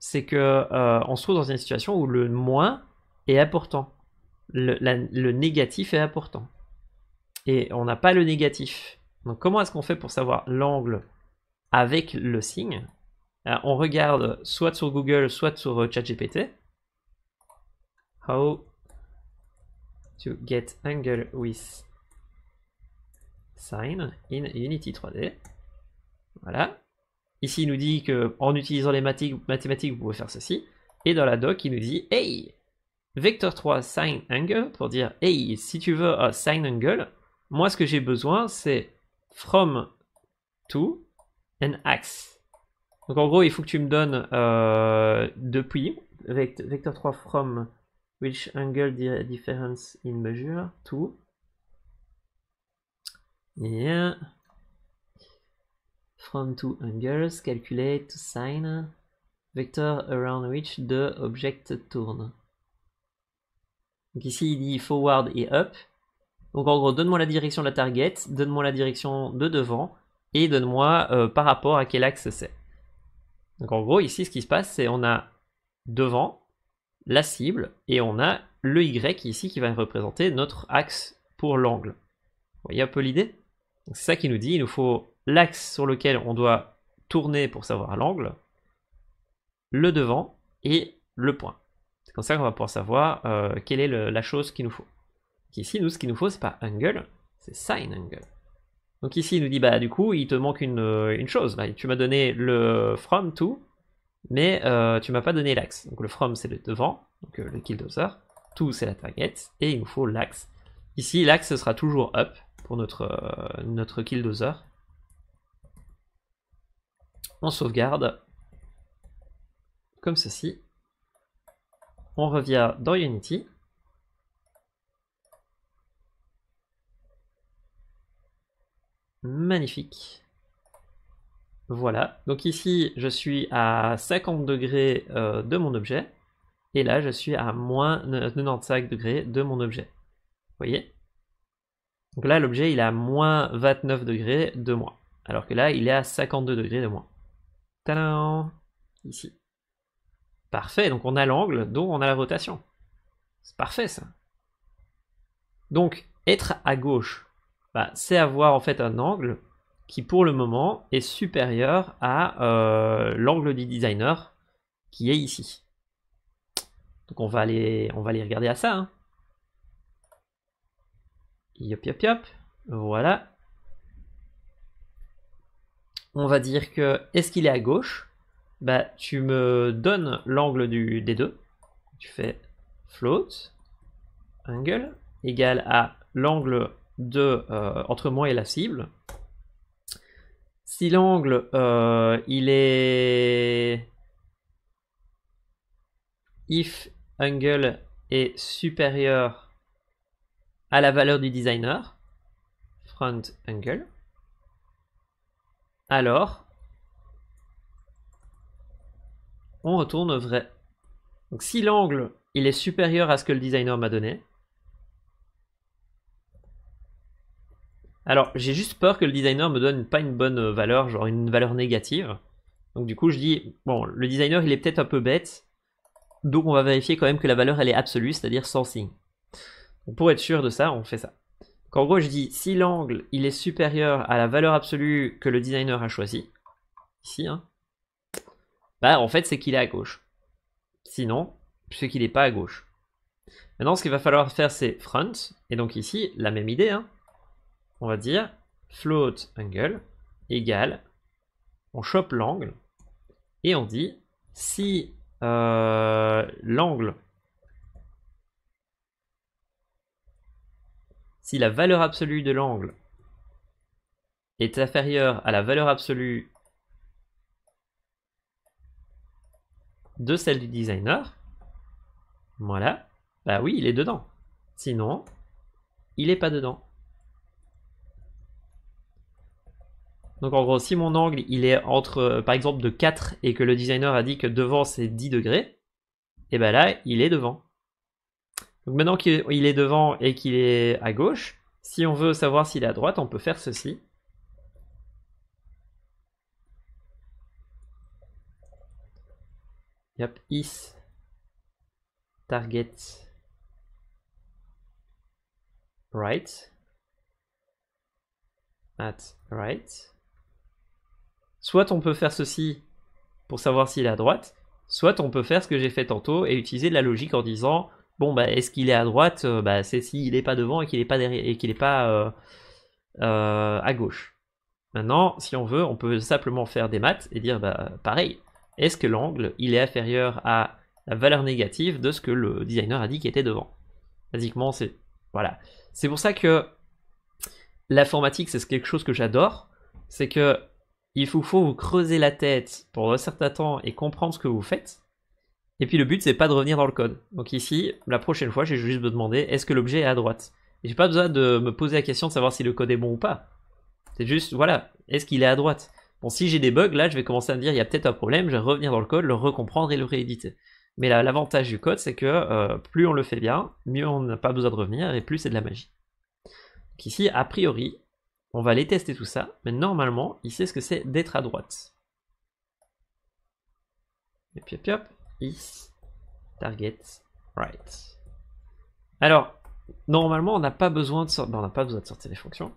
c'est que euh, on se trouve dans une situation où le moins est important. Le, négatif est important. Et on n'a pas le négatif. Donc comment est-ce qu'on fait pour savoir l'angle avec le signe On regarde soit sur Google, soit sur euh, ChatGPT. How to get angle with sign in Unity 3D. Voilà. Ici, il nous dit qu'en utilisant les mathématiques, vous pouvez faire ceci. Et dans la doc, il nous dit Hey, vector 3 sine angle, pour dire Hey, si tu veux un sine angle, moi ce que j'ai besoin c'est from to an axe. Donc en gros, il faut que tu me donnes euh, depuis vector 3 from which angle difference in measure to. Yeah from two angles, calculate sine, vector around which the object tourne. Donc ici, il dit forward et up. Donc en gros, donne-moi la direction de la target, donne-moi la direction de devant, et donne-moi euh, par rapport à quel axe c'est. Donc en gros, ici, ce qui se passe, c'est on a devant la cible, et on a le Y ici qui va représenter notre axe pour l'angle. Vous voyez un peu l'idée C'est ça qui nous dit, il nous faut l'axe sur lequel on doit tourner pour savoir l'angle, le devant et le point. C'est comme ça qu'on va pouvoir savoir euh, quelle est la chose qu'il nous faut. ici, nous, ce qu'il nous faut, c'est pas angle, c'est sine angle. Donc ici, il nous dit, bah du coup, il te manque une, euh, une chose. Bah, tu m'as donné le from tout mais euh, tu m'as pas donné l'axe. Donc le from, c'est le devant, donc euh, le kill tout To, c'est la target, et il nous faut l'axe. Ici, l'axe sera toujours up pour notre, notre kill on sauvegarde, comme ceci. On revient dans Unity. Magnifique. Voilà, donc ici je suis à 50 degrés euh, de mon objet, et là je suis à moins 95 degrés de mon objet. Vous voyez Donc là l'objet il est à moins 29 degrés de moi, alors que là il est à 52 degrés de moi. Ici. Parfait, donc on a l'angle, donc on a la rotation. C'est parfait ça. Donc, être à gauche, bah, c'est avoir en fait un angle qui pour le moment est supérieur à euh, l'angle du designer qui est ici. Donc on va aller, on va aller regarder à ça. Hein. Yop, yop, yop. Voilà on va dire que est-ce qu'il est à gauche bah, Tu me donnes l'angle des deux. Tu fais float angle égal à l'angle de euh, entre moi et la cible. Si l'angle euh, il est if angle est supérieur à la valeur du designer, front angle, alors on retourne vrai. Donc si l'angle il est supérieur à ce que le designer m'a donné, alors j'ai juste peur que le designer me donne pas une bonne valeur, genre une valeur négative. Donc du coup je dis, bon le designer il est peut-être un peu bête, donc on va vérifier quand même que la valeur elle est absolue, c'est-à-dire sans signe. pour être sûr de ça, on fait ça qu'en gros je dis si l'angle il est supérieur à la valeur absolue que le designer a choisi, ici, hein, bah en fait c'est qu'il est à gauche. Sinon, c'est qu'il n'est pas à gauche. Maintenant ce qu'il va falloir faire c'est front, et donc ici la même idée, hein. on va dire float angle égale, on chope l'angle, et on dit si euh, l'angle Si la valeur absolue de l'angle est inférieure à la valeur absolue de celle du designer, voilà, bah oui, il est dedans. Sinon, il n'est pas dedans. Donc en gros, si mon angle, il est entre, par exemple, de 4 et que le designer a dit que devant c'est 10 degrés, et eh bien là, il est devant. Donc maintenant qu'il est devant et qu'il est à gauche, si on veut savoir s'il est à droite, on peut faire ceci. Yep, is target right at right. Soit on peut faire ceci pour savoir s'il est à droite, soit on peut faire ce que j'ai fait tantôt et utiliser de la logique en disant bon, bah, est-ce qu'il est à droite euh, bah, C'est s'il n'est pas devant et qu'il n'est pas, derrière, et qu'il est pas euh, euh, à gauche. Maintenant, si on veut, on peut simplement faire des maths et dire bah, pareil, est-ce que l'angle il est inférieur à la valeur négative de ce que le designer a dit qu'il était devant Basiquement, c'est. Voilà. C'est pour ça que l'informatique, c'est quelque chose que j'adore. C'est que il faut, faut vous creuser la tête pendant un certain temps et comprendre ce que vous faites. Et puis le but, c'est pas de revenir dans le code. Donc ici, la prochaine fois, j'ai juste me demander est-ce que l'objet est à droite. Et j'ai pas besoin de me poser la question de savoir si le code est bon ou pas. C'est juste, voilà, est-ce qu'il est à droite Bon, si j'ai des bugs, là, je vais commencer à me dire il y a peut-être un problème, je vais revenir dans le code, le recomprendre et le rééditer. Mais l'avantage du code, c'est que euh, plus on le fait bien, mieux on n'a pas besoin de revenir et plus c'est de la magie. Donc ici, a priori, on va aller tester tout ça, mais normalement, il sait ce que c'est d'être à droite. Et puis, hop, is target right. Alors, normalement, on n'a pas besoin de sortir. on pas besoin de sortir les fonctions.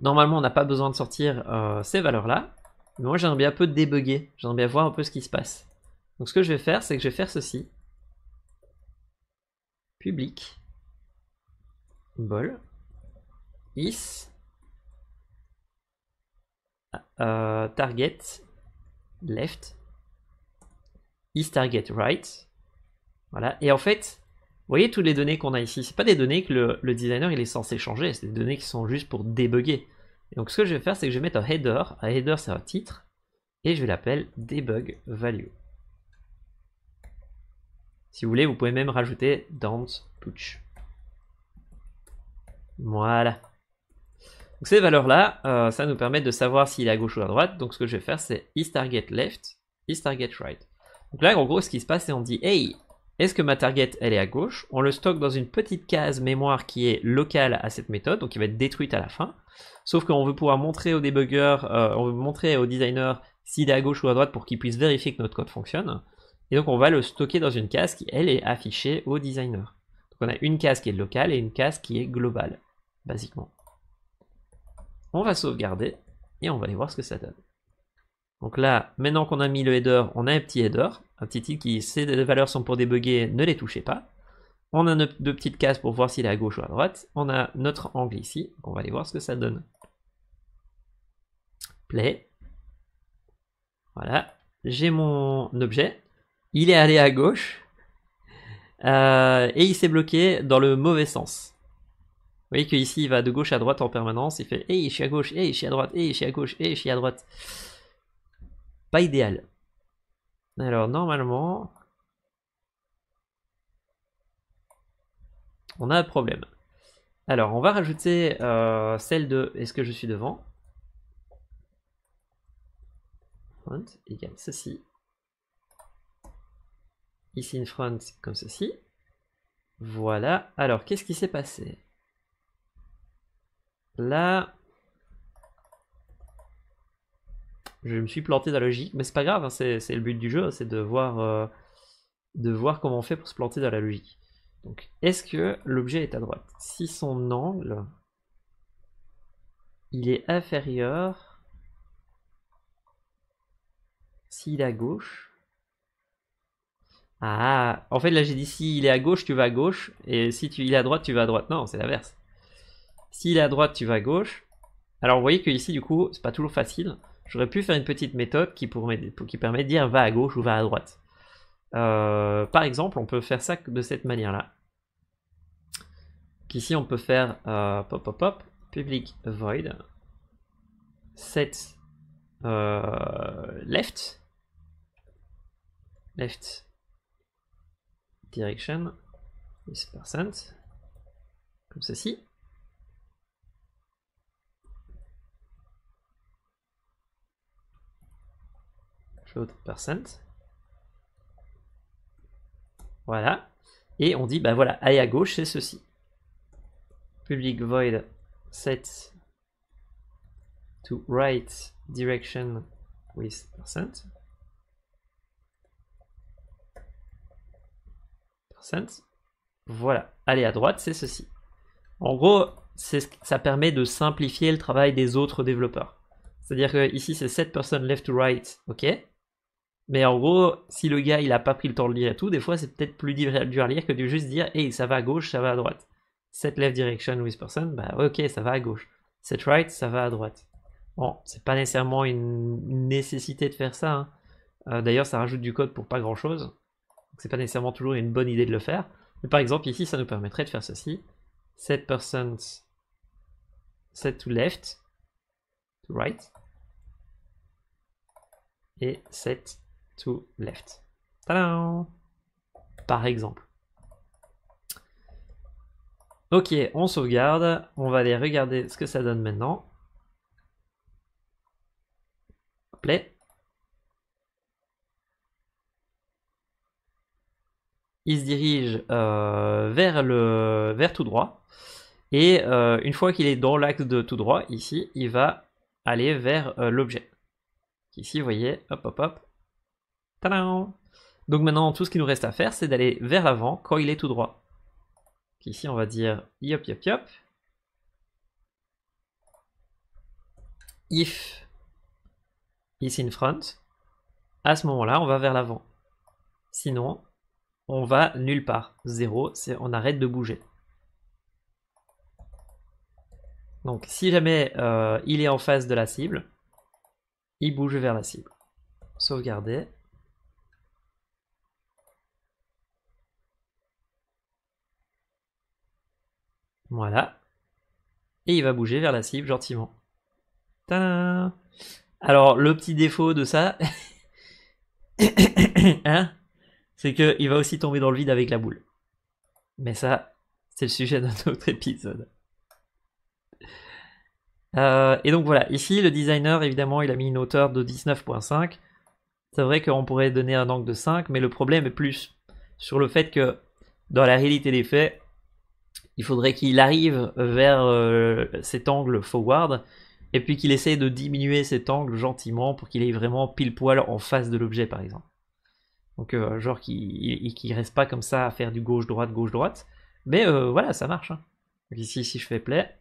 Normalement, on n'a pas besoin de sortir euh, ces valeurs-là. Mais moi, j'aimerais bien un peu débugger. J'aimerais bien voir un peu ce qui se passe. Donc, ce que je vais faire, c'est que je vais faire ceci. Public. Bol. Is. Euh, target. Left is target right. Voilà. Et en fait, vous voyez toutes les données qu'on a ici, c'est pas des données que le, designer il est censé changer, c'est des données qui sont juste pour débugger. donc ce que je vais faire, c'est que je vais mettre un header, un header c'est un titre, et je vais l'appelle debug value. Si vous voulez, vous pouvez même rajouter don't touch. Voilà. Donc ces valeurs-là, euh, ça nous permet de savoir s'il est à gauche ou à droite. Donc ce que je vais faire, c'est is target left, is target right. Donc là, en gros, ce qui se passe, c'est on dit, hey, est-ce que ma target, elle est à gauche On le stocke dans une petite case mémoire qui est locale à cette méthode, donc qui va être détruite à la fin. Sauf qu'on veut pouvoir montrer au débugger euh, on veut montrer au designer s'il est à gauche ou à droite pour qu'il puisse vérifier que notre code fonctionne. Et donc on va le stocker dans une case qui, elle, est affichée au designer. Donc on a une case qui est locale et une case qui est globale, basiquement. On va sauvegarder et on va aller voir ce que ça donne. Donc là, maintenant qu'on a mis le header, on a un petit header, un petit titre qui, ces valeurs sont pour débugger, ne les touchez pas. On a deux petites cases pour voir s'il est à gauche ou à droite. On a notre angle ici. On va aller voir ce que ça donne. Play. Voilà. J'ai mon objet. Il est allé à gauche. Euh, et il s'est bloqué dans le mauvais sens. Vous voyez qu'ici, il va de gauche à droite en permanence. Il fait hey, « je suis à gauche, et je suis à droite, et je suis à gauche, et je suis à droite » pas idéal. Alors normalement, on a un problème. Alors on va rajouter euh, celle de est-ce que je suis devant Front égale ceci. Ici une front comme ceci. Voilà. Alors qu'est-ce qui s'est passé Là, Je me suis planté dans la logique, mais c'est pas grave, hein, c'est le but du jeu, c'est de, euh, de voir comment on fait pour se planter dans la logique. Donc, est-ce que l'objet est à droite Si son angle, il est inférieur, s'il est à gauche. Ah, en fait là j'ai dit si il est à gauche, tu vas à gauche, et si tu, il est à droite, tu vas à droite. Non, c'est l'inverse. S'il est à droite, tu vas à gauche. Alors vous voyez que ici du coup, c'est pas toujours facile. J'aurais pu faire une petite méthode qui, qui permet de dire va à gauche ou va à droite. Euh, par exemple, on peut faire ça de cette manière-là. Ici, on peut faire euh, pop pop pop public void set euh, left left direction is percent comme ceci percent. Voilà. Et on dit, ben voilà, aller à gauche, c'est ceci. Public void set to right direction with percent. percent. Voilà, aller à droite, c'est ceci. En gros, ça permet de simplifier le travail des autres développeurs. C'est-à-dire que ici, c'est set personne left to right, ok mais en gros, si le gars il a pas pris le temps de lire et tout, des fois c'est peut-être plus dur à lire que de juste dire hey ça va à gauche, ça va à droite. Set left direction with person, bah ok ça va à gauche. Set right, ça va à droite. Bon, c'est pas nécessairement une nécessité de faire ça. Hein. Euh, d'ailleurs, ça rajoute du code pour pas grand chose. C'est pas nécessairement toujours une bonne idée de le faire. Mais par exemple, ici, ça nous permettrait de faire ceci. Set persons set to left, to right. Et set to left. Par exemple. Ok, on sauvegarde. On va aller regarder ce que ça donne maintenant. Play. Il se dirige euh, vers, le, vers tout droit. Et euh, une fois qu'il est dans l'axe de tout droit, ici, il va aller vers euh, l'objet. Ici, vous voyez, hop, hop, hop, donc maintenant, tout ce qu'il nous reste à faire, c'est d'aller vers l'avant quand il est tout droit. ici, on va dire yop yop yop. If is in front, à ce moment-là, on va vers l'avant. Sinon, on va nulle part. 0, on arrête de bouger. Donc si jamais euh, il est en face de la cible, il bouge vers la cible. Sauvegarder. Voilà. Et il va bouger vers la cible gentiment. Alors, le petit défaut de ça, hein, c'est qu'il va aussi tomber dans le vide avec la boule. Mais ça, c'est le sujet d'un autre épisode. Euh, et donc voilà, ici le designer évidemment il a mis une hauteur de 19.5. C'est vrai qu'on pourrait donner un angle de 5, mais le problème est plus sur le fait que dans la réalité des faits, il faudrait qu'il arrive vers euh, cet angle forward et puis qu'il essaye de diminuer cet angle gentiment pour qu'il ait vraiment pile poil en face de l'objet par exemple. Donc euh, genre qu'il ne reste pas comme ça à faire du gauche-droite, gauche-droite. Mais euh, voilà, ça marche. Hein. ici, si je fais play.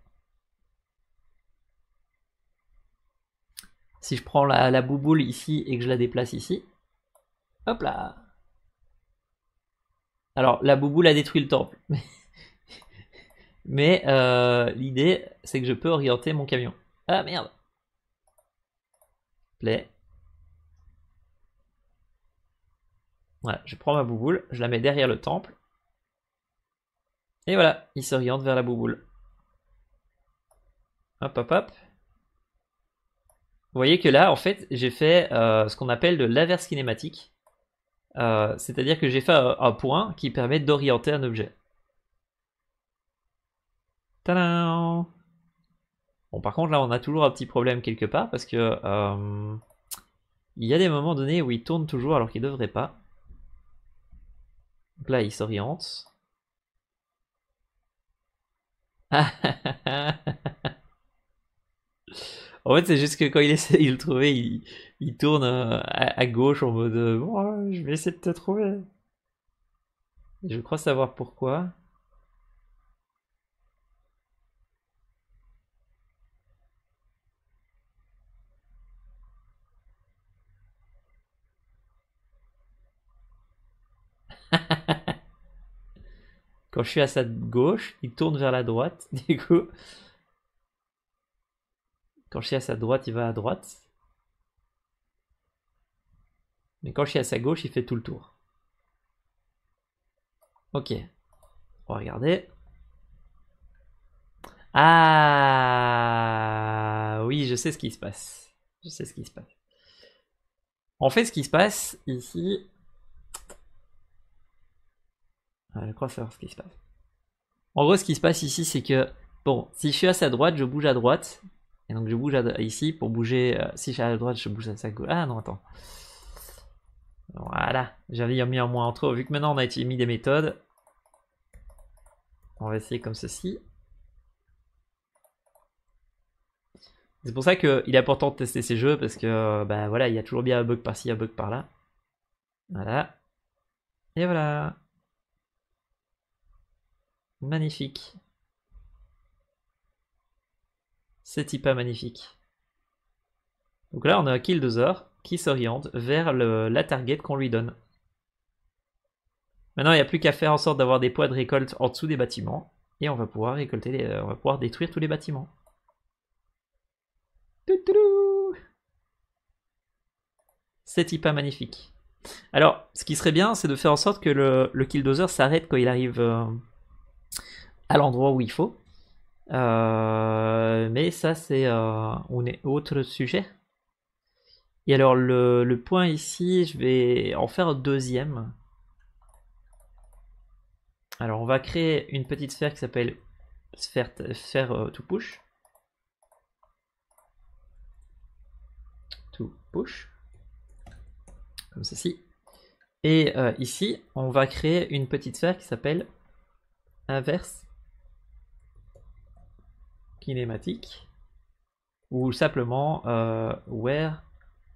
Si je prends la, la bouboule ici et que je la déplace ici. Hop là Alors la bouboule a détruit le temple. Mais euh, l'idée, c'est que je peux orienter mon camion. Ah merde Play. Voilà, je prends ma bouboule, je la mets derrière le temple. Et voilà, il s'oriente vers la bouboule. Hop, hop, hop. Vous voyez que là, en fait, j'ai fait euh, ce qu'on appelle de l'averse kinématique. Euh, c'est-à-dire que j'ai fait un point qui permet d'orienter un objet. Bon, par contre, là, on a toujours un petit problème quelque part parce que euh, il y a des moments donnés où il tourne toujours alors qu'il ne devrait pas. Donc là, il s'oriente. en fait, c'est juste que quand il essaie de le trouver, il, tourne euh, à, gauche en mode "moi, euh, je vais essayer de te trouver. je crois savoir pourquoi. Quand je suis à sa gauche, il tourne vers la droite. Du coup, quand je suis à sa droite, il va à droite. Mais quand je suis à sa gauche, il fait tout le tour. Ok. On va regarder. Ah oui, je sais ce qui se passe. Je sais ce qui se passe. En fait, ce qui se passe ici, je crois savoir ce qui se passe. En gros, ce qui se passe ici, c'est que, bon, si je suis à sa droite, je bouge à droite. Et donc je bouge ici pour bouger. Euh, si je suis à la droite, je bouge à sa gauche. Ah non, attends. Voilà, j'avais mis un moins entre eux Vu que maintenant on a mis des méthodes, on va essayer comme ceci. C'est pour ça qu'il est important de tester ces jeux parce que bah voilà, il y a toujours bien un bug par-ci, un bug par-là. Voilà. Et voilà. Magnifique. C'est hyper magnifique. Donc là, on a un Killdozer qui s'oriente vers la target qu'on lui donne. Maintenant, il n'y a plus qu'à faire en sorte d'avoir des poids de récolte en dessous des bâtiments. Et on va pouvoir récolter, les, euh, on va pouvoir détruire tous les bâtiments. C'est hyper magnifique. Alors, ce qui serait bien, c'est de faire en sorte que le, le Killdozer s'arrête quand il arrive... Euh, à l'endroit où il faut. Euh, mais ça, c'est euh, on est autre sujet. Et alors, le, point ici, je vais en faire un deuxième. Alors, on va créer une petite sphère qui s'appelle sphère, euh, to push. To push. Comme ceci. Et ici, on va créer une petite sphère qui s'appelle inverse kinématique ou simplement euh, where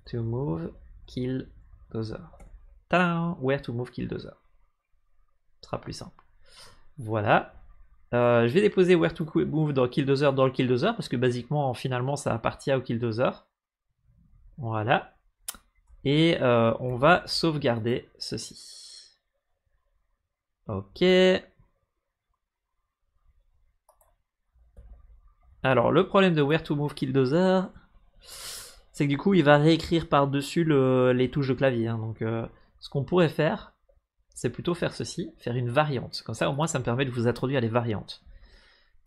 to move kill dozer. where to move kill dozer. Ce sera plus simple. Voilà. Euh, je vais déposer where to move dans killdozer dans le killdozer parce que basiquement finalement ça appartient au killdozer. Voilà. Et euh, on va sauvegarder ceci. Ok. Alors, le problème de Where to Move Killdozer, c'est que du coup, il va réécrire par-dessus les touches de clavier. Hein. Donc, euh, ce qu'on pourrait faire, c'est plutôt faire ceci, faire une variante. Comme ça, au moins, ça me permet de vous introduire les variantes.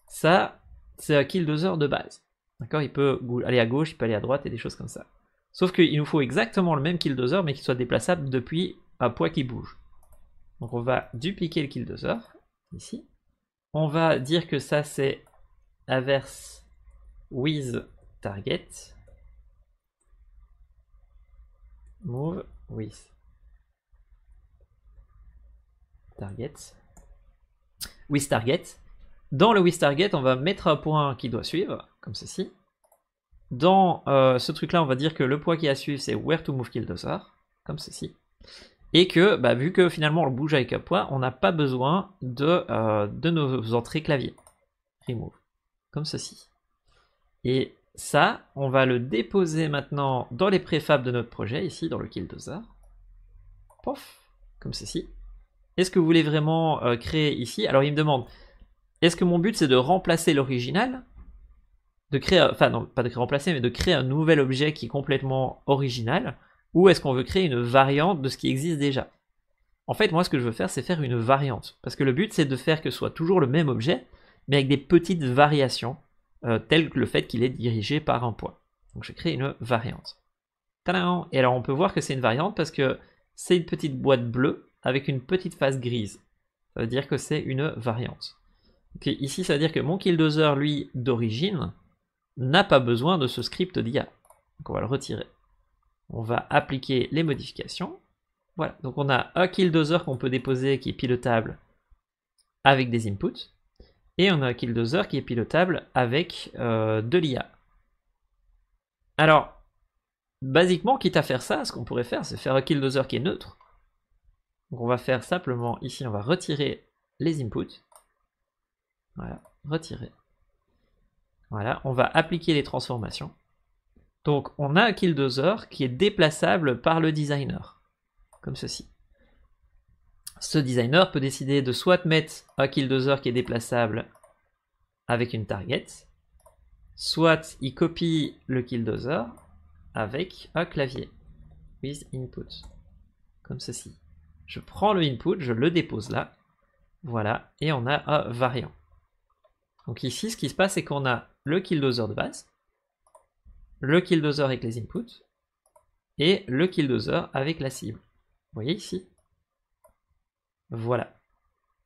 Ça, c'est un Killdozer de base. D'accord Il peut aller à gauche, il peut aller à droite et des choses comme ça. Sauf qu'il nous faut exactement le même Killdozer, mais qu'il soit déplaçable depuis un poids qui bouge. Donc, on va dupliquer le Killdozer, ici. On va dire que ça, c'est averse with target move with target with target dans le with target on va mettre un point qui doit suivre comme ceci dans euh, ce truc là on va dire que le point qui a suivre c'est where to move kill comme ceci et que bah, vu que finalement on le bouge avec un point on n'a pas besoin de, euh, de nos entrées clavier remove comme ceci. Et ça, on va le déposer maintenant dans les préfabs de notre projet, ici, dans le killdozer Pof, comme ceci. Est-ce que vous voulez vraiment euh, créer ici Alors, il me demande, est-ce que mon but, c'est de remplacer l'original de créer, enfin non, pas de remplacer, mais de créer un nouvel objet qui est complètement original, ou est-ce qu'on veut créer une variante de ce qui existe déjà En fait, moi, ce que je veux faire, c'est faire une variante, parce que le but, c'est de faire que ce soit toujours le même objet, mais avec des petites variations, euh, telles que le fait qu'il est dirigé par un point. Donc je crée une variante. Et alors on peut voir que c'est une variante parce que c'est une petite boîte bleue avec une petite face grise. Ça veut dire que c'est une variante. ici, ça veut dire que mon killdozer, lui, d'origine, n'a pas besoin de ce script d'IA. Donc on va le retirer. On va appliquer les modifications. Voilà, donc on a un killdozer qu'on peut déposer qui est pilotable avec des inputs. Et on a un Killdozer qui est pilotable avec euh, de l'IA. Alors, basiquement, quitte à faire ça, ce qu'on pourrait faire, c'est faire un Killdozer qui est neutre. Donc on va faire simplement, ici, on va retirer les inputs. Voilà, retirer. Voilà, on va appliquer les transformations. Donc on a un Killdozer qui est déplaçable par le designer, comme ceci ce designer peut décider de soit mettre un killdozer qui est déplaçable avec une target, soit il copie le killdozer avec un clavier with input, comme ceci. Je prends le input, je le dépose là, voilà, et on a un variant. Donc ici, ce qui se passe, c'est qu'on a le killdozer de base, le killdozer avec les inputs, et le killdozer avec la cible. Vous voyez ici voilà.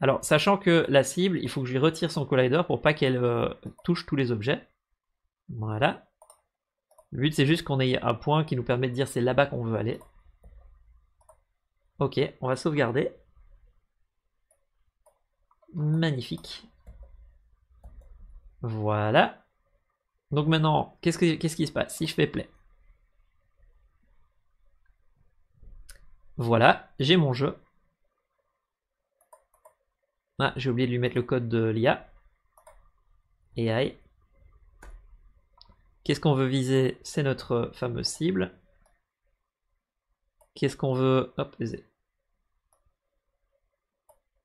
Alors, sachant que la cible, il faut que je lui retire son collider pour pas qu'elle euh, touche tous les objets. Voilà. Le but, c'est juste qu'on ait un point qui nous permet de dire c'est là-bas qu'on veut aller. Ok, on va sauvegarder. Magnifique. Voilà. Donc maintenant, qu'est-ce, qu'est-ce qui se passe si je fais play Voilà, j'ai mon jeu. Ah, j'ai oublié de lui mettre le code de l'IA. AI. Qu'est-ce qu'on veut viser C'est notre fameuse cible. Qu'est-ce qu'on veut... Hop, peser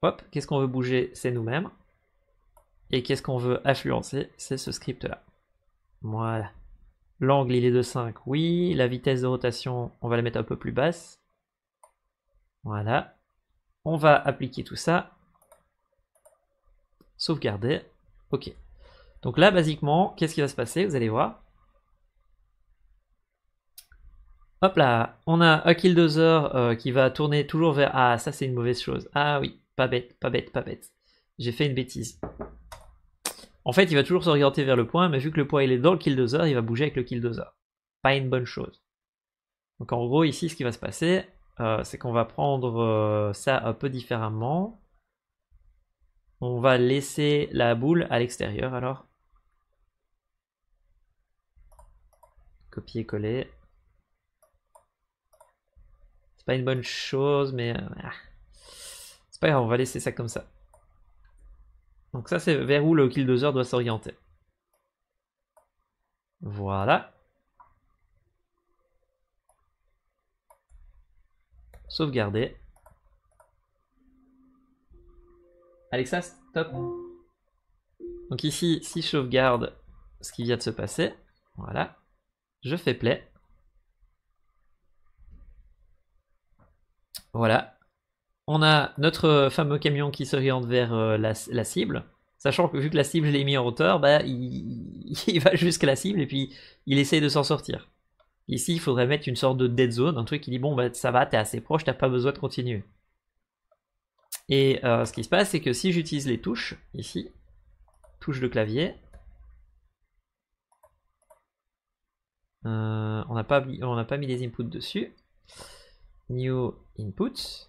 Hop, qu'est-ce qu'on veut bouger C'est nous-mêmes. Et qu'est-ce qu'on veut influencer C'est ce script-là. Voilà. L'angle, il est de 5, oui. La vitesse de rotation, on va la mettre un peu plus basse. Voilà. On va appliquer tout ça. Sauvegarder. Ok. Donc là, basiquement, qu'est-ce qui va se passer Vous allez voir. Hop là, on a un Killdozer euh, qui va tourner toujours vers... Ah, ça c'est une mauvaise chose. Ah oui, pas bête, pas bête, pas bête. J'ai fait une bêtise. En fait, il va toujours s'orienter vers le point, mais vu que le point il est dans le Killdozer, il va bouger avec le Killdozer. Pas une bonne chose. Donc en gros, ici, ce qui va se passer, euh, c'est qu'on va prendre euh, ça un peu différemment. On va laisser la boule à l'extérieur alors. Copier-coller. C'est pas une bonne chose, mais... Euh, ah. C'est pas grave, on va laisser ça comme ça. Donc ça, c'est vers où le killdozer doit s'orienter. Voilà. Sauvegarder. Alexa, stop. Donc ici, si je sauvegarde ce qui vient de se passer, voilà, je fais play. Voilà, on a notre fameux camion qui s'oriente vers euh, la, cible, sachant que vu que la cible, je l'ai mis en hauteur, bah, il, il va jusqu'à la cible et puis il essaye de s'en sortir. Ici, il faudrait mettre une sorte de dead zone, un truc qui dit bon, bah, ça va, t'es assez proche, t'as pas besoin de continuer. Et euh, ce qui se passe, c'est que si j'utilise les touches, ici, touche de clavier, euh, on n'a pas, pas, mis des inputs dessus. New input.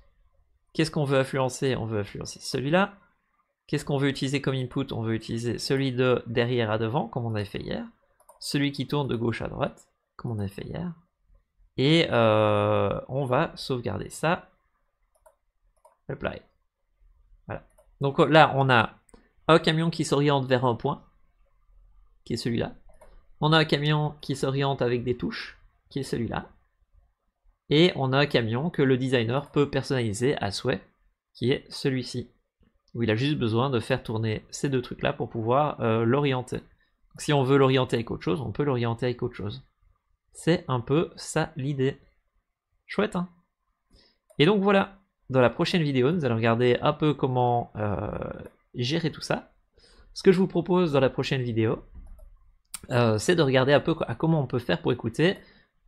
Qu'est-ce qu'on veut influencer On veut influencer celui-là. Qu'est-ce qu'on veut utiliser comme input On veut utiliser celui de derrière à devant, comme on avait fait hier. Celui qui tourne de gauche à droite, comme on avait fait hier. Et euh, on va sauvegarder ça. Apply. Donc oh, là, on a un camion qui s'oriente vers un point, qui est celui-là. On a un camion qui s'oriente avec des touches, qui est celui-là. Et on a un camion que le designer peut personnaliser à souhait, qui est celui-ci. Où il a juste besoin de faire tourner ces deux trucs-là pour pouvoir euh, l'orienter. Si on veut l'orienter avec autre chose, on peut l'orienter avec autre chose. C'est un peu ça l'idée. Chouette, hein Et donc voilà, dans la prochaine vidéo, nous allons regarder un peu comment euh, gérer tout ça. Ce que je vous propose dans la prochaine vidéo, euh, c'est de regarder un peu à comment on peut faire pour écouter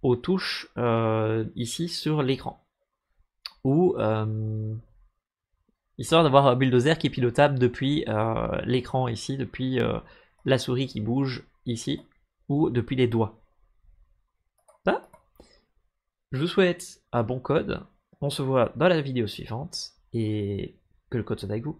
aux touches euh, ici sur l'écran. Ou histoire d'avoir un bulldozer qui est pilotable depuis l'écran ici, depuis la souris qui bouge ici, ou depuis les doigts. Ça. Je vous souhaite un bon code on se voit dans la vidéo suivante et que le code soit avec vous.